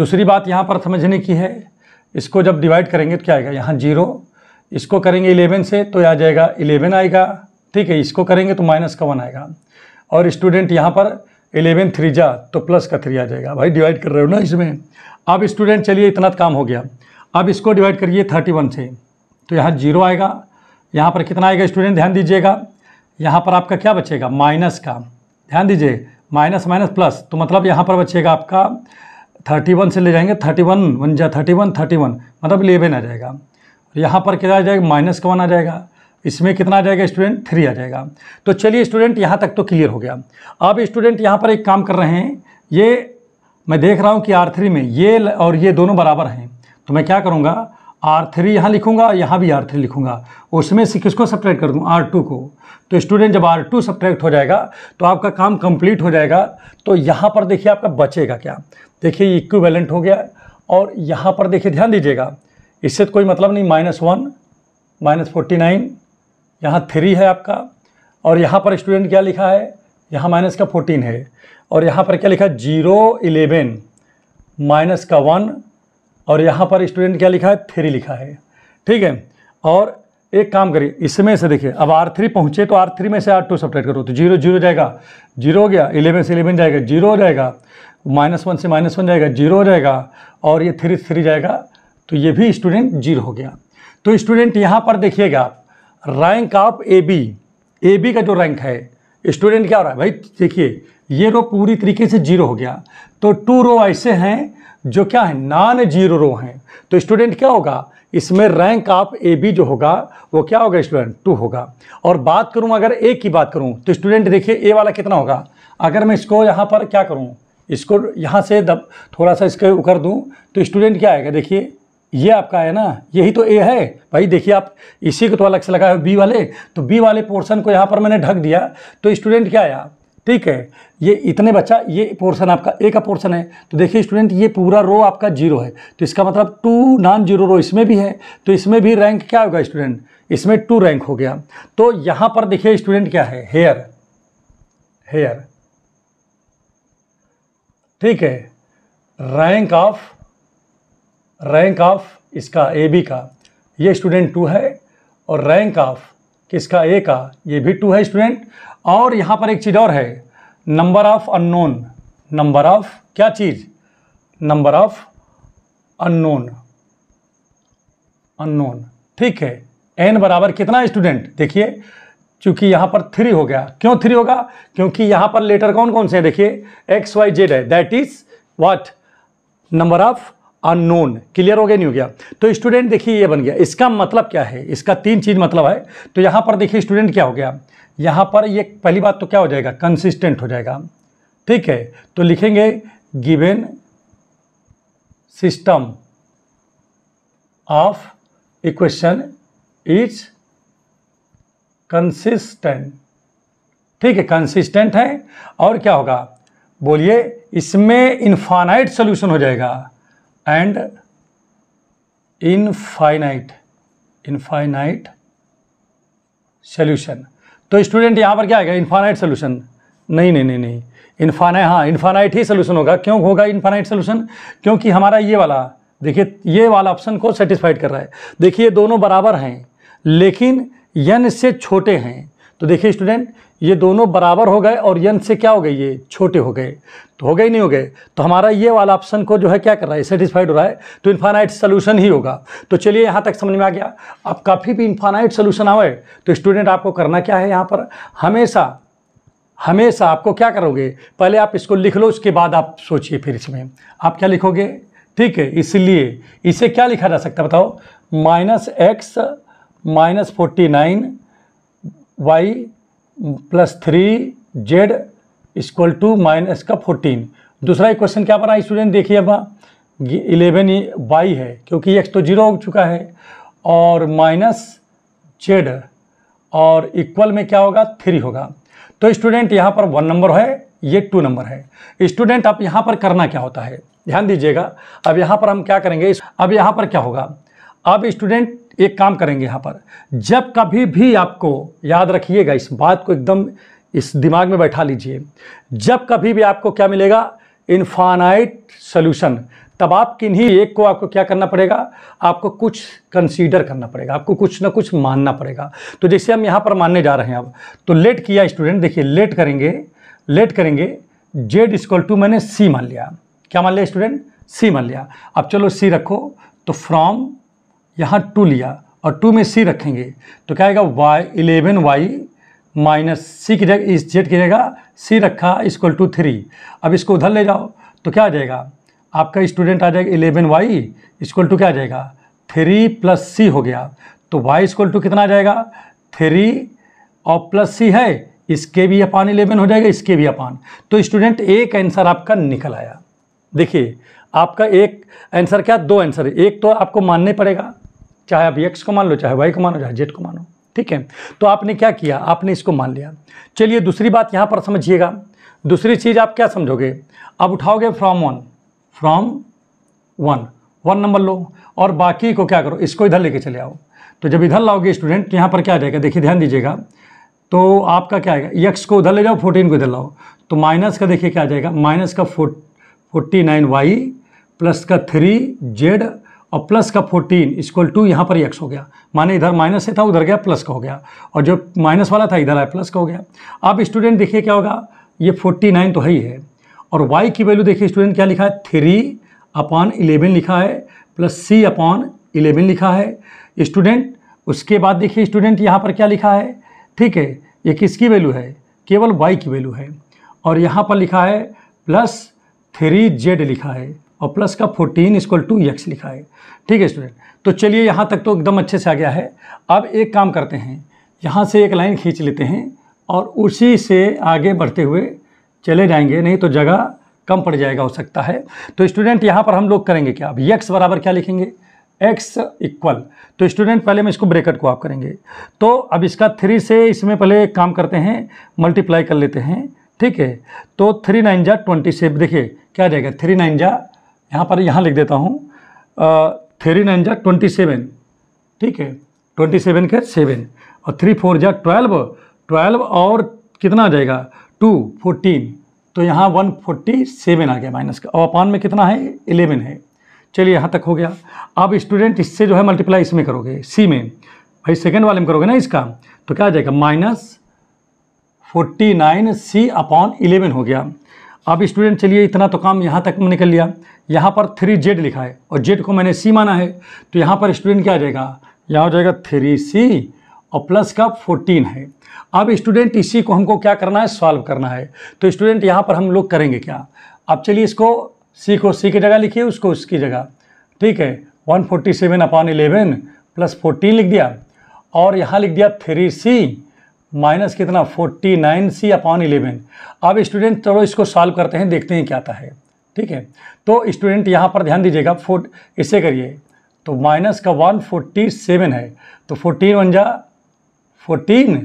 दूसरी बात यहाँ पर समझने की है इसको जब डिवाइड करेंगे तो क्या आएगा यहाँ जीरो इसको करेंगे इलेवन से तो आ जाएगा इलेवन आएगा ठीक है इसको करेंगे तो माइनस का वन आएगा और स्टूडेंट यहाँ पर इलेवन थ्री जा तो प्लस का थ्री आ जाएगा भाई डिवाइड कर रहे हो ना इसमें अब स्टूडेंट चलिए इतना तो काम हो गया अब इसको डिवाइड करिए थर्टी वन से तो यहाँ जीरो आएगा यहाँ पर कितना आएगा स्टूडेंट ध्यान दीजिएगा यहाँ पर आपका क्या बचेगा माइनस का ध्यान दीजिए माइनस माइनस प्लस तो मतलब यहाँ पर बचेगा आपका थर्टी वन से ले जाएंगे थर्टी वन वन जा थर्टी वन थर्टी वन मतलब इलेवन आ जाएगा यहाँ पर कितना आ जाएगा माइनस का वन आ जाएगा इसमें कितना आ जाएगा स्टूडेंट थ्री आ जाएगा तो चलिए स्टूडेंट यहाँ तक तो क्लियर हो गया अब स्टूडेंट यहाँ पर एक काम कर रहे हैं ये मैं देख रहा हूँ कि आर थ्री में ये और ये दोनों बराबर हैं तो मैं क्या करूँगा आर थ्री यहाँ लिखूँगा यहाँ भी आर थ्री लिखूँगा उसमें से किसको सब्ट्रैक्ट कर दूँ आर टू को तो स्टूडेंट जब आर टू सब्ट्रैक्ट हो जाएगा तो आपका काम कंप्लीट हो जाएगा तो यहाँ पर देखिए आपका बचेगा क्या देखिए इक्वी हो गया और यहाँ पर देखिए ध्यान दीजिएगा इससे तो कोई मतलब नहीं minus one minus forty nine यहाँ थ्री है आपका और यहाँ पर स्टूडेंट क्या लिखा है यहाँ माइनस का फोर्टीन है और यहाँ पर क्या लिखा है जीरो इलेवन माइनस का वन और यहाँ पर स्टूडेंट क्या लिखा है थ्री लिखा है ठीक है और एक काम करिए इसमें से देखिए अब आर थ्री पहुँचे तो आर थ्री में से आर टू सब्ट्रैक्ट करो तो जीरो जीरो जाएगा जीरो हो गया इलेवन से इलेवन जाएगा जीरो हो जाएगा माइनस वन से माइनस वन जाएगा जीरो हो जाएगा और ये थ्री थ्री जाएगा तो ये भी स्टूडेंट जीरो हो गया तो स्टूडेंट यहाँ पर देखिएगा rank of A B A B का जो रैंक है स्टूडेंट क्या हो रहा है भाई देखिए ये रो पूरी तरीके से जीरो हो गया तो टू रो ऐसे हैं जो क्या है नॉन जीरो रो हैं तो स्टूडेंट क्या होगा इसमें रैंक ऑफ ए बी जो होगा वो क्या होगा स्टूडेंट टू होगा और बात करूँ अगर ए की बात करूँ तो स्टूडेंट देखिए ए वाला कितना होगा अगर मैं इसको यहाँ पर क्या करूँ इसको यहाँ से दब थोड़ा सा इसके उकर दूँ तो स्टूडेंट क्या आएगा देखिए ये आपका है ना यही तो ए है भाई देखिए आप इसी को तो अलग से लगाए बी वाले तो बी वाले पोर्शन को यहाँ पर मैंने ढक दिया तो स्टूडेंट क्या आया ठीक है ये इतने बच्चा ये पोर्शन आपका ए का पोर्शन है तो देखिए स्टूडेंट ये पूरा रो आपका जीरो है तो इसका मतलब टू नॉन जीरो रो इसमें भी है तो इसमें भी रैंक क्या होगा स्टूडेंट इसमें टू रैंक हो गया तो यहाँ पर देखिए स्टूडेंट क्या है हेयर हेयर ठीक है रैंक ऑफ रैंक ऑफ इसका ए बी का ये स्टूडेंट टू है और रैंक ऑफ किसका ए का ये भी टू है स्टूडेंट और यहाँ पर एक चीज़ और है number of unknown number of क्या चीज़ नंबर ऑफ अननोन अननोन ठीक है एन बराबर कितना स्टूडेंट देखिए चूंकि यहाँ पर थ्री हो गया क्यों थ्री होगा क्योंकि यहाँ पर लेटर कौन कौन से हैं देखिए एक्स वाई जेड है that is what number of unknown clear हो गया नहीं हो गया तो स्टूडेंट देखिए ये बन गया इसका मतलब क्या है इसका तीन चीज़ मतलब है तो यहाँ पर देखिए स्टूडेंट क्या हो गया यहाँ पर ये पहली बात तो क्या हो जाएगा कंसिस्टेंट हो जाएगा ठीक है तो लिखेंगे given system of equation is consistent ठीक है कंसिस्टेंट है और क्या होगा बोलिए इसमें इन्फानाइट सोल्यूशन हो जाएगा एंड इनफाइनाइट इनफाइनाइट सोल्यूशन तो स्टूडेंट यहां पर क्या आएगा इनफाइनाइट सोल्यूशन नहीं नहीं नहीं नहीं इनफाइनाइट हाँ इनफाइनाइट ही सोल्यूशन होगा क्यों होगा इनफाइनाइट सोल्यूशन क्योंकि हमारा ये वाला देखिए ये वाला ऑप्शन को सेटिस्फाइड कर रहा है देखिए ये दोनों बराबर हैं लेकिन यन से छोटे हैं तो देखिए स्टूडेंट ये दोनों बराबर हो गए और यन से क्या हो गए ये छोटे हो गए तो हो गए नहीं हो गए तो हमारा ये वाला ऑप्शन को जो है क्या कर रहा है सेटिस्फाइड हो रहा है तो इन्फानाइट सोल्यूशन ही होगा तो चलिए यहाँ तक समझ में आ गया अब काफ़ी भी इन्फानाइट सोल्यूशन आवे तो स्टूडेंट आपको करना क्या है यहाँ पर हमेशा हमेशा आपको क्या करोगे पहले आप इसको लिख लो उसके बाद आप सोचिए फिर इसमें आप क्या लिखोगे ठीक है इसलिए इसे क्या लिखा जा सकता है बताओ minus X minus forty nine Y plus three Z equal to minus का फोर्टीन दूसरा क्वेश्चन क्या बना स्टूडेंट देखिए अब इलेवन वाई है क्योंकि एक्स तो जीरो हो चुका है और माइनस जेड और इक्वल में क्या होगा थ्री होगा तो स्टूडेंट यहाँ पर वन नंबर है ये टू नंबर है स्टूडेंट अब यहाँ पर करना क्या होता है ध्यान दीजिएगा अब यहाँ पर हम क्या करेंगे अब यहाँ पर क्या होगा अब स्टूडेंट एक काम करेंगे यहाँ पर जब कभी भी आपको याद रखिएगा इस बात को एकदम इस दिमाग में बैठा लीजिए जब कभी भी आपको क्या मिलेगा इनफानाइट सोल्यूशन तब आप किन्हीं एक को आपको क्या करना पड़ेगा आपको कुछ कंसीडर करना पड़ेगा आपको कुछ ना कुछ मानना पड़ेगा तो जैसे हम यहाँ पर मानने जा रहे हैं अब तो लेट किया स्टूडेंट देखिए लेट करेंगे लेट करेंगे जेड स्कॉल टू मैंने सी मान लिया क्या मान लिया स्टूडेंट सी मान लिया अब चलो सी रखो तो फ्रॉम यहाँ टू लिया और टू में सी रखेंगे तो क्या आएगा Y eleven Y minus C की जगह इस जेड की जगह सी रखा इसक्वल टू थ्री अब इसको उधर ले जाओ तो क्या आ जाएगा आपका स्टूडेंट आ जाएगा इलेवन वाई इसक्वल टू क्या आ जाएगा थ्री प्लस सी हो गया तो वाई इसक्वल टू कितना आ जाएगा थ्री और प्लस सी है इसके भी अपान इलेवन हो जाएगा इसके भी अपान तो स्टूडेंट एक आंसर आपका निकल आया देखिए आपका एक आंसर क्या दो आंसर एक तो आपको मानने पड़ेगा चाहे आप एक्स को मान लो चाहे वाई को मानो चाहे जेड को मानो ठीक है तो आपने क्या किया आपने इसको मान लिया चलिए दूसरी बात यहाँ पर समझिएगा दूसरी चीज़ आप क्या समझोगे अब उठाओगे from one from one one number लो और बाकी को क्या करो इसको इधर लेके चले आओ तो जब इधर लाओगे स्टूडेंट तो यहाँ पर क्या आ जाएगा देखिए ध्यान दीजिएगा तो आपका क्या आएगा यक्स को उधर ले जाओ फोर्टीन को इधर लाओ तो माइनस का देखिए क्या आ जाएगा माइनस का फोर्टी नाइन वाई प्लस का थ्री जेड और प्लस का फोर्टीन इक्वल टू यहाँ पर एक्स हो गया माने इधर माइनस से था उधर गया प्लस का हो गया और जो माइनस वाला था इधर आया प्लस का हो गया अब स्टूडेंट देखिए क्या होगा ये फोर्टी नाइन तो है ही है और वाई की वैल्यू देखिए स्टूडेंट क्या लिखा है थ्री अपॉन इलेवन लिखा है प्लस सी अपॉन इलेवन लिखा है स्टूडेंट उसके बाद देखिए स्टूडेंट यहाँ पर क्या लिखा है ठीक है ये किसकी वैल्यू है केवल वाई की वैल्यू है और यहाँ पर लिखा है प्लस थ्री जेड लिखा है और प्लस का फोर्टीन इक्वल टू यक्स लिखा है ठीक है स्टूडेंट तो चलिए यहाँ तक तो एकदम अच्छे से आ गया है अब एक काम करते हैं यहाँ से एक लाइन खींच लेते हैं और उसी से आगे बढ़ते हुए चले जाएंगे नहीं तो जगह कम पड़ जाएगा हो सकता है तो स्टूडेंट यहाँ पर हम लोग करेंगे क्या अब यक्स बराबर क्या लिखेंगे एक्स इक्वल तो स्टूडेंट पहले हम इसको ब्रेकेट को आप करेंगे तो अब इसका थ्री से इसमें पहले काम करते हैं मल्टीप्लाई कर लेते हैं ठीक है तो थ्री नाइन जा ट्वेंटी से देखिए क्या जाएगा थ्री नाइन जा यहाँ पर यहाँ लिख देता हूँ थ्री नाइन जा ट्वेंटी सेवन ठीक है ट्वेंटी सेवन के सेवन और थ्री फोर जा ट्वेल्व ट्वेल्व और कितना आ जाएगा टू फोर्टीन तो यहाँ वन फोर्टी सेवन आ गया माइनस का और अपान में कितना है एलेवन है चलिए यहाँ तक हो गया अब स्टूडेंट इससे जो है मल्टीप्लाई इसमें करोगे सी में भाई सेकेंड वाले में करोगे ना इसका तो क्या आ जाएगा minus forty nine C upon eleven हो गया अब स्टूडेंट चलिए इतना तो काम यहाँ तक निकल लिया यहाँ पर थ्री जेड लिखा है और जेड को मैंने सी माना है तो यहाँ पर स्टूडेंट क्या आ जाएगा यहाँ हो जाएगा थ्री सी और प्लस का फोर्टीन है अब स्टूडेंट इसी को हमको क्या करना है सॉल्व करना है तो स्टूडेंट यहाँ पर हम लोग करेंगे क्या अब चलिए इसको सी को सी की जगह लिखिए उसको उसकी जगह ठीक है one forty seven upon eleven plus fourteen लिख दिया और यहाँ लिख दिया थ्री सी माइनस कितना forty nine C upon eleven अब स्टूडेंट चलो इसको सॉल्व करते हैं देखते हैं क्या आता है ठीक है तो स्टूडेंट यहाँ पर ध्यान दीजिएगा फोर इससे करिए तो माइनस का वन फोर्टी सेवन है तो फोर्टीन वन जा फोर्टीन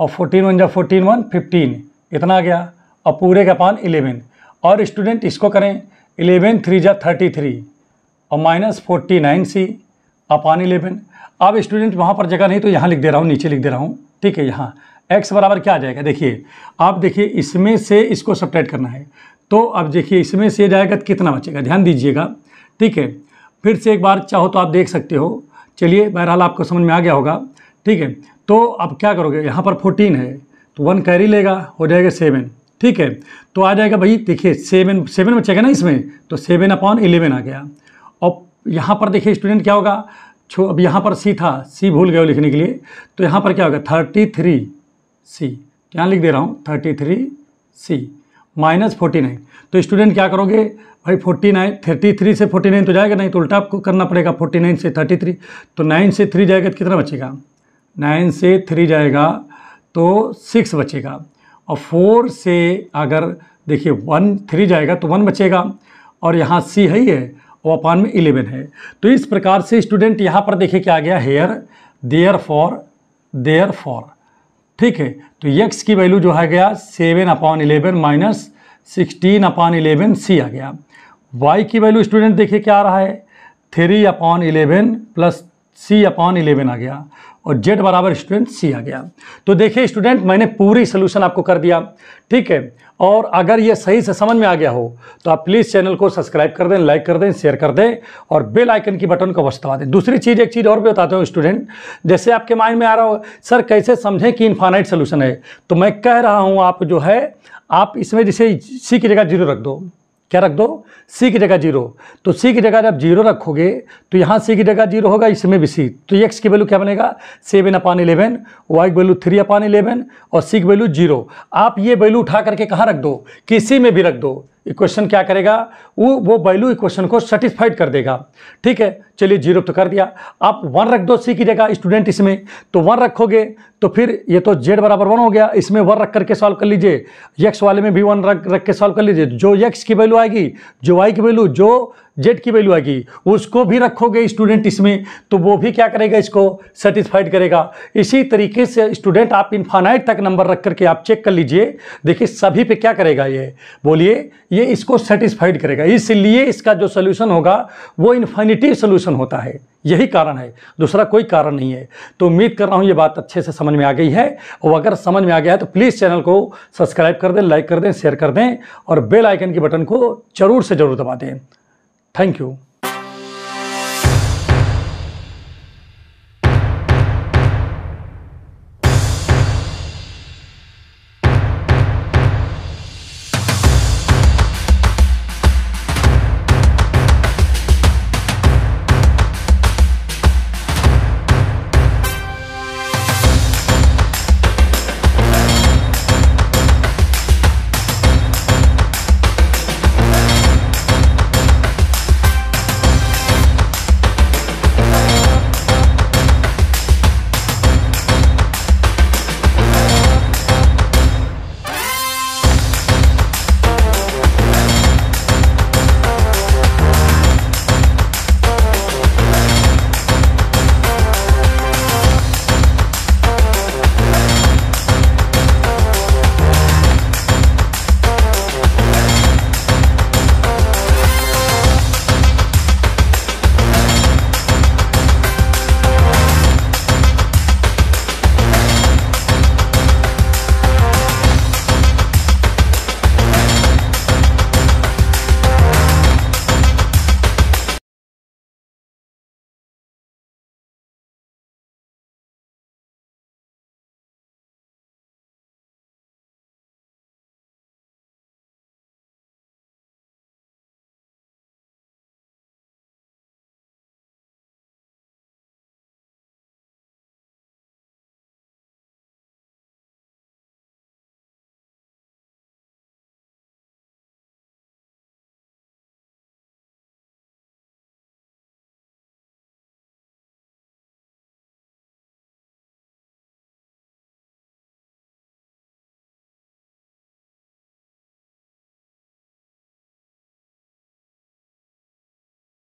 और फोर्टीन वन जा फोर्टीन वन फिफ्टीन इतना आ गया और पूरे का पान इलेवन और स्टूडेंट इसको करें इलेवन थ्री जा थर्टी थ्री और minus forty nine C upon eleven अब स्टूडेंट वहाँ पर जगह नहीं तो यहाँ लिख दे रहा हूँ नीचे लिख दे रहा हूँ ठीक है यहाँ एक्स बराबर क्या आ जाएगा देखिए आप देखिए इसमें से इसको सपरेट करना है तो अब देखिए इसमें से जाएगा तो कितना बचेगा ध्यान दीजिएगा ठीक है फिर से एक बार चाहो तो आप देख सकते हो चलिए बहरहाल आपको समझ में आ गया होगा ठीक है तो अब क्या करोगे यहाँ पर फोर्टीन है तो वन कैरी लेगा हो जाएगा सेवन ठीक है तो आ जाएगा भाई देखिए सेवन सेवन बचेगा ना इसमें तो सेवन अपॉन इलेवन आ गया और यहाँ पर देखिए स्टूडेंट क्या होगा छो अब यहाँ पर सी था सी भूल गए लिखने के लिए तो यहाँ पर क्या होगा थर्टी थ्री सी यहाँ लिख दे रहा हूँ thirty three C minus forty nine तो स्टूडेंट क्या करोगे भाई फोर्टी नाइन थर्टी थ्री से फोर्टी नाइन तो जाएगा नहीं तो उल्टा आपको करना पड़ेगा फोर्टी नाइन से थर्टी थ्री तो नाइन से थ्री जाएगा तो कितना बचेगा नाइन से थ्री जाएगा तो सिक्स बचेगा और फोर से अगर देखिए वन थ्री जाएगा तो वन बचेगा और यहाँ सी है ही है और अपान में इलेवन है तो इस प्रकार से स्टूडेंट यहाँ पर देखिए क्या आ गया here therefore therefore ठीक है तो यक्स की वैल्यू जो है गया seven upon eleven minus sixteen upon eleven C आ गया वाई की वैल्यू स्टूडेंट देखिए क्या आ रहा है three upon eleven plus C upon eleven आ गया और जेड बराबर स्टूडेंट सी आ गया तो देखिए स्टूडेंट मैंने पूरी सोल्यूशन आपको कर दिया ठीक है और अगर ये सही से समझ में आ गया हो तो आप प्लीज़ चैनल को सब्सक्राइब कर दें लाइक कर दें शेयर कर दें और बेल आइकन की बटन को अवश्य दें दूसरी चीज़ एक चीज़ और भी बताता हूँ स्टूडेंट जैसे आपके माइंड में आ रहा हो सर कैसे समझें कि इन्फानाइट सोल्यूशन है तो मैं कह रहा हूँ आप जो है आप इसमें जैसे सी की जगह जीरो रख दो क्या रख दो सी की जगह जीरो तो सी की जगह जब जीरो रखोगे तो यहाँ सी की जगह जीरो होगा इसमें भी सी तो एक्स की वैल्यू क्या बनेगा सेवन अपान इलेवन वाई की वैल्यू थ्री अपान इलेवन और सी की वैल्यू जीरो आप ये वैल्यू उठा करके कहाँ रख दो किसी में भी रख दो इक्वेशन क्या करेगा वो वो बैलू इक्वेशन को सेटिस्फाइड कर देगा ठीक है चलिए जीरो तो कर दिया आप वन रख दो सी की जगह स्टूडेंट इसमें तो वन रखोगे तो फिर ये तो जेड बराबर वन हो गया इसमें वन रख करके सॉल्व कर लीजिए यक्स वाले में भी वन रख रख के सॉल्व कर लीजिए जो यक्स की वैल्यू आएगी जो वाई की वैल्यू जो जेड की वैल्यू आएगी उसको भी रखोगे स्टूडेंट इसमें तो वो भी क्या करेगा इसको सेटिस्फाइड करेगा इसी तरीके से स्टूडेंट आप इन्फानाइट तक नंबर रख करके आप चेक कर लीजिए देखिए सभी पे क्या करेगा ये बोलिए ये इसको सेटिस्फाइड करेगा इसलिए इसका जो सोल्यूशन होगा वो इन्फाइनिटिव सोल्यूशन होता है यही कारण है दूसरा कोई कारण नहीं है तो उम्मीद कर रहा हूँ ये बात अच्छे से समझ में आ गई है और अगर समझ में आ गया है तो प्लीज़ चैनल को सब्सक्राइब कर दें लाइक कर दें शेयर कर दें और बेल आइकन के बटन को जरूर से ज़रूर दबा दें Thank you.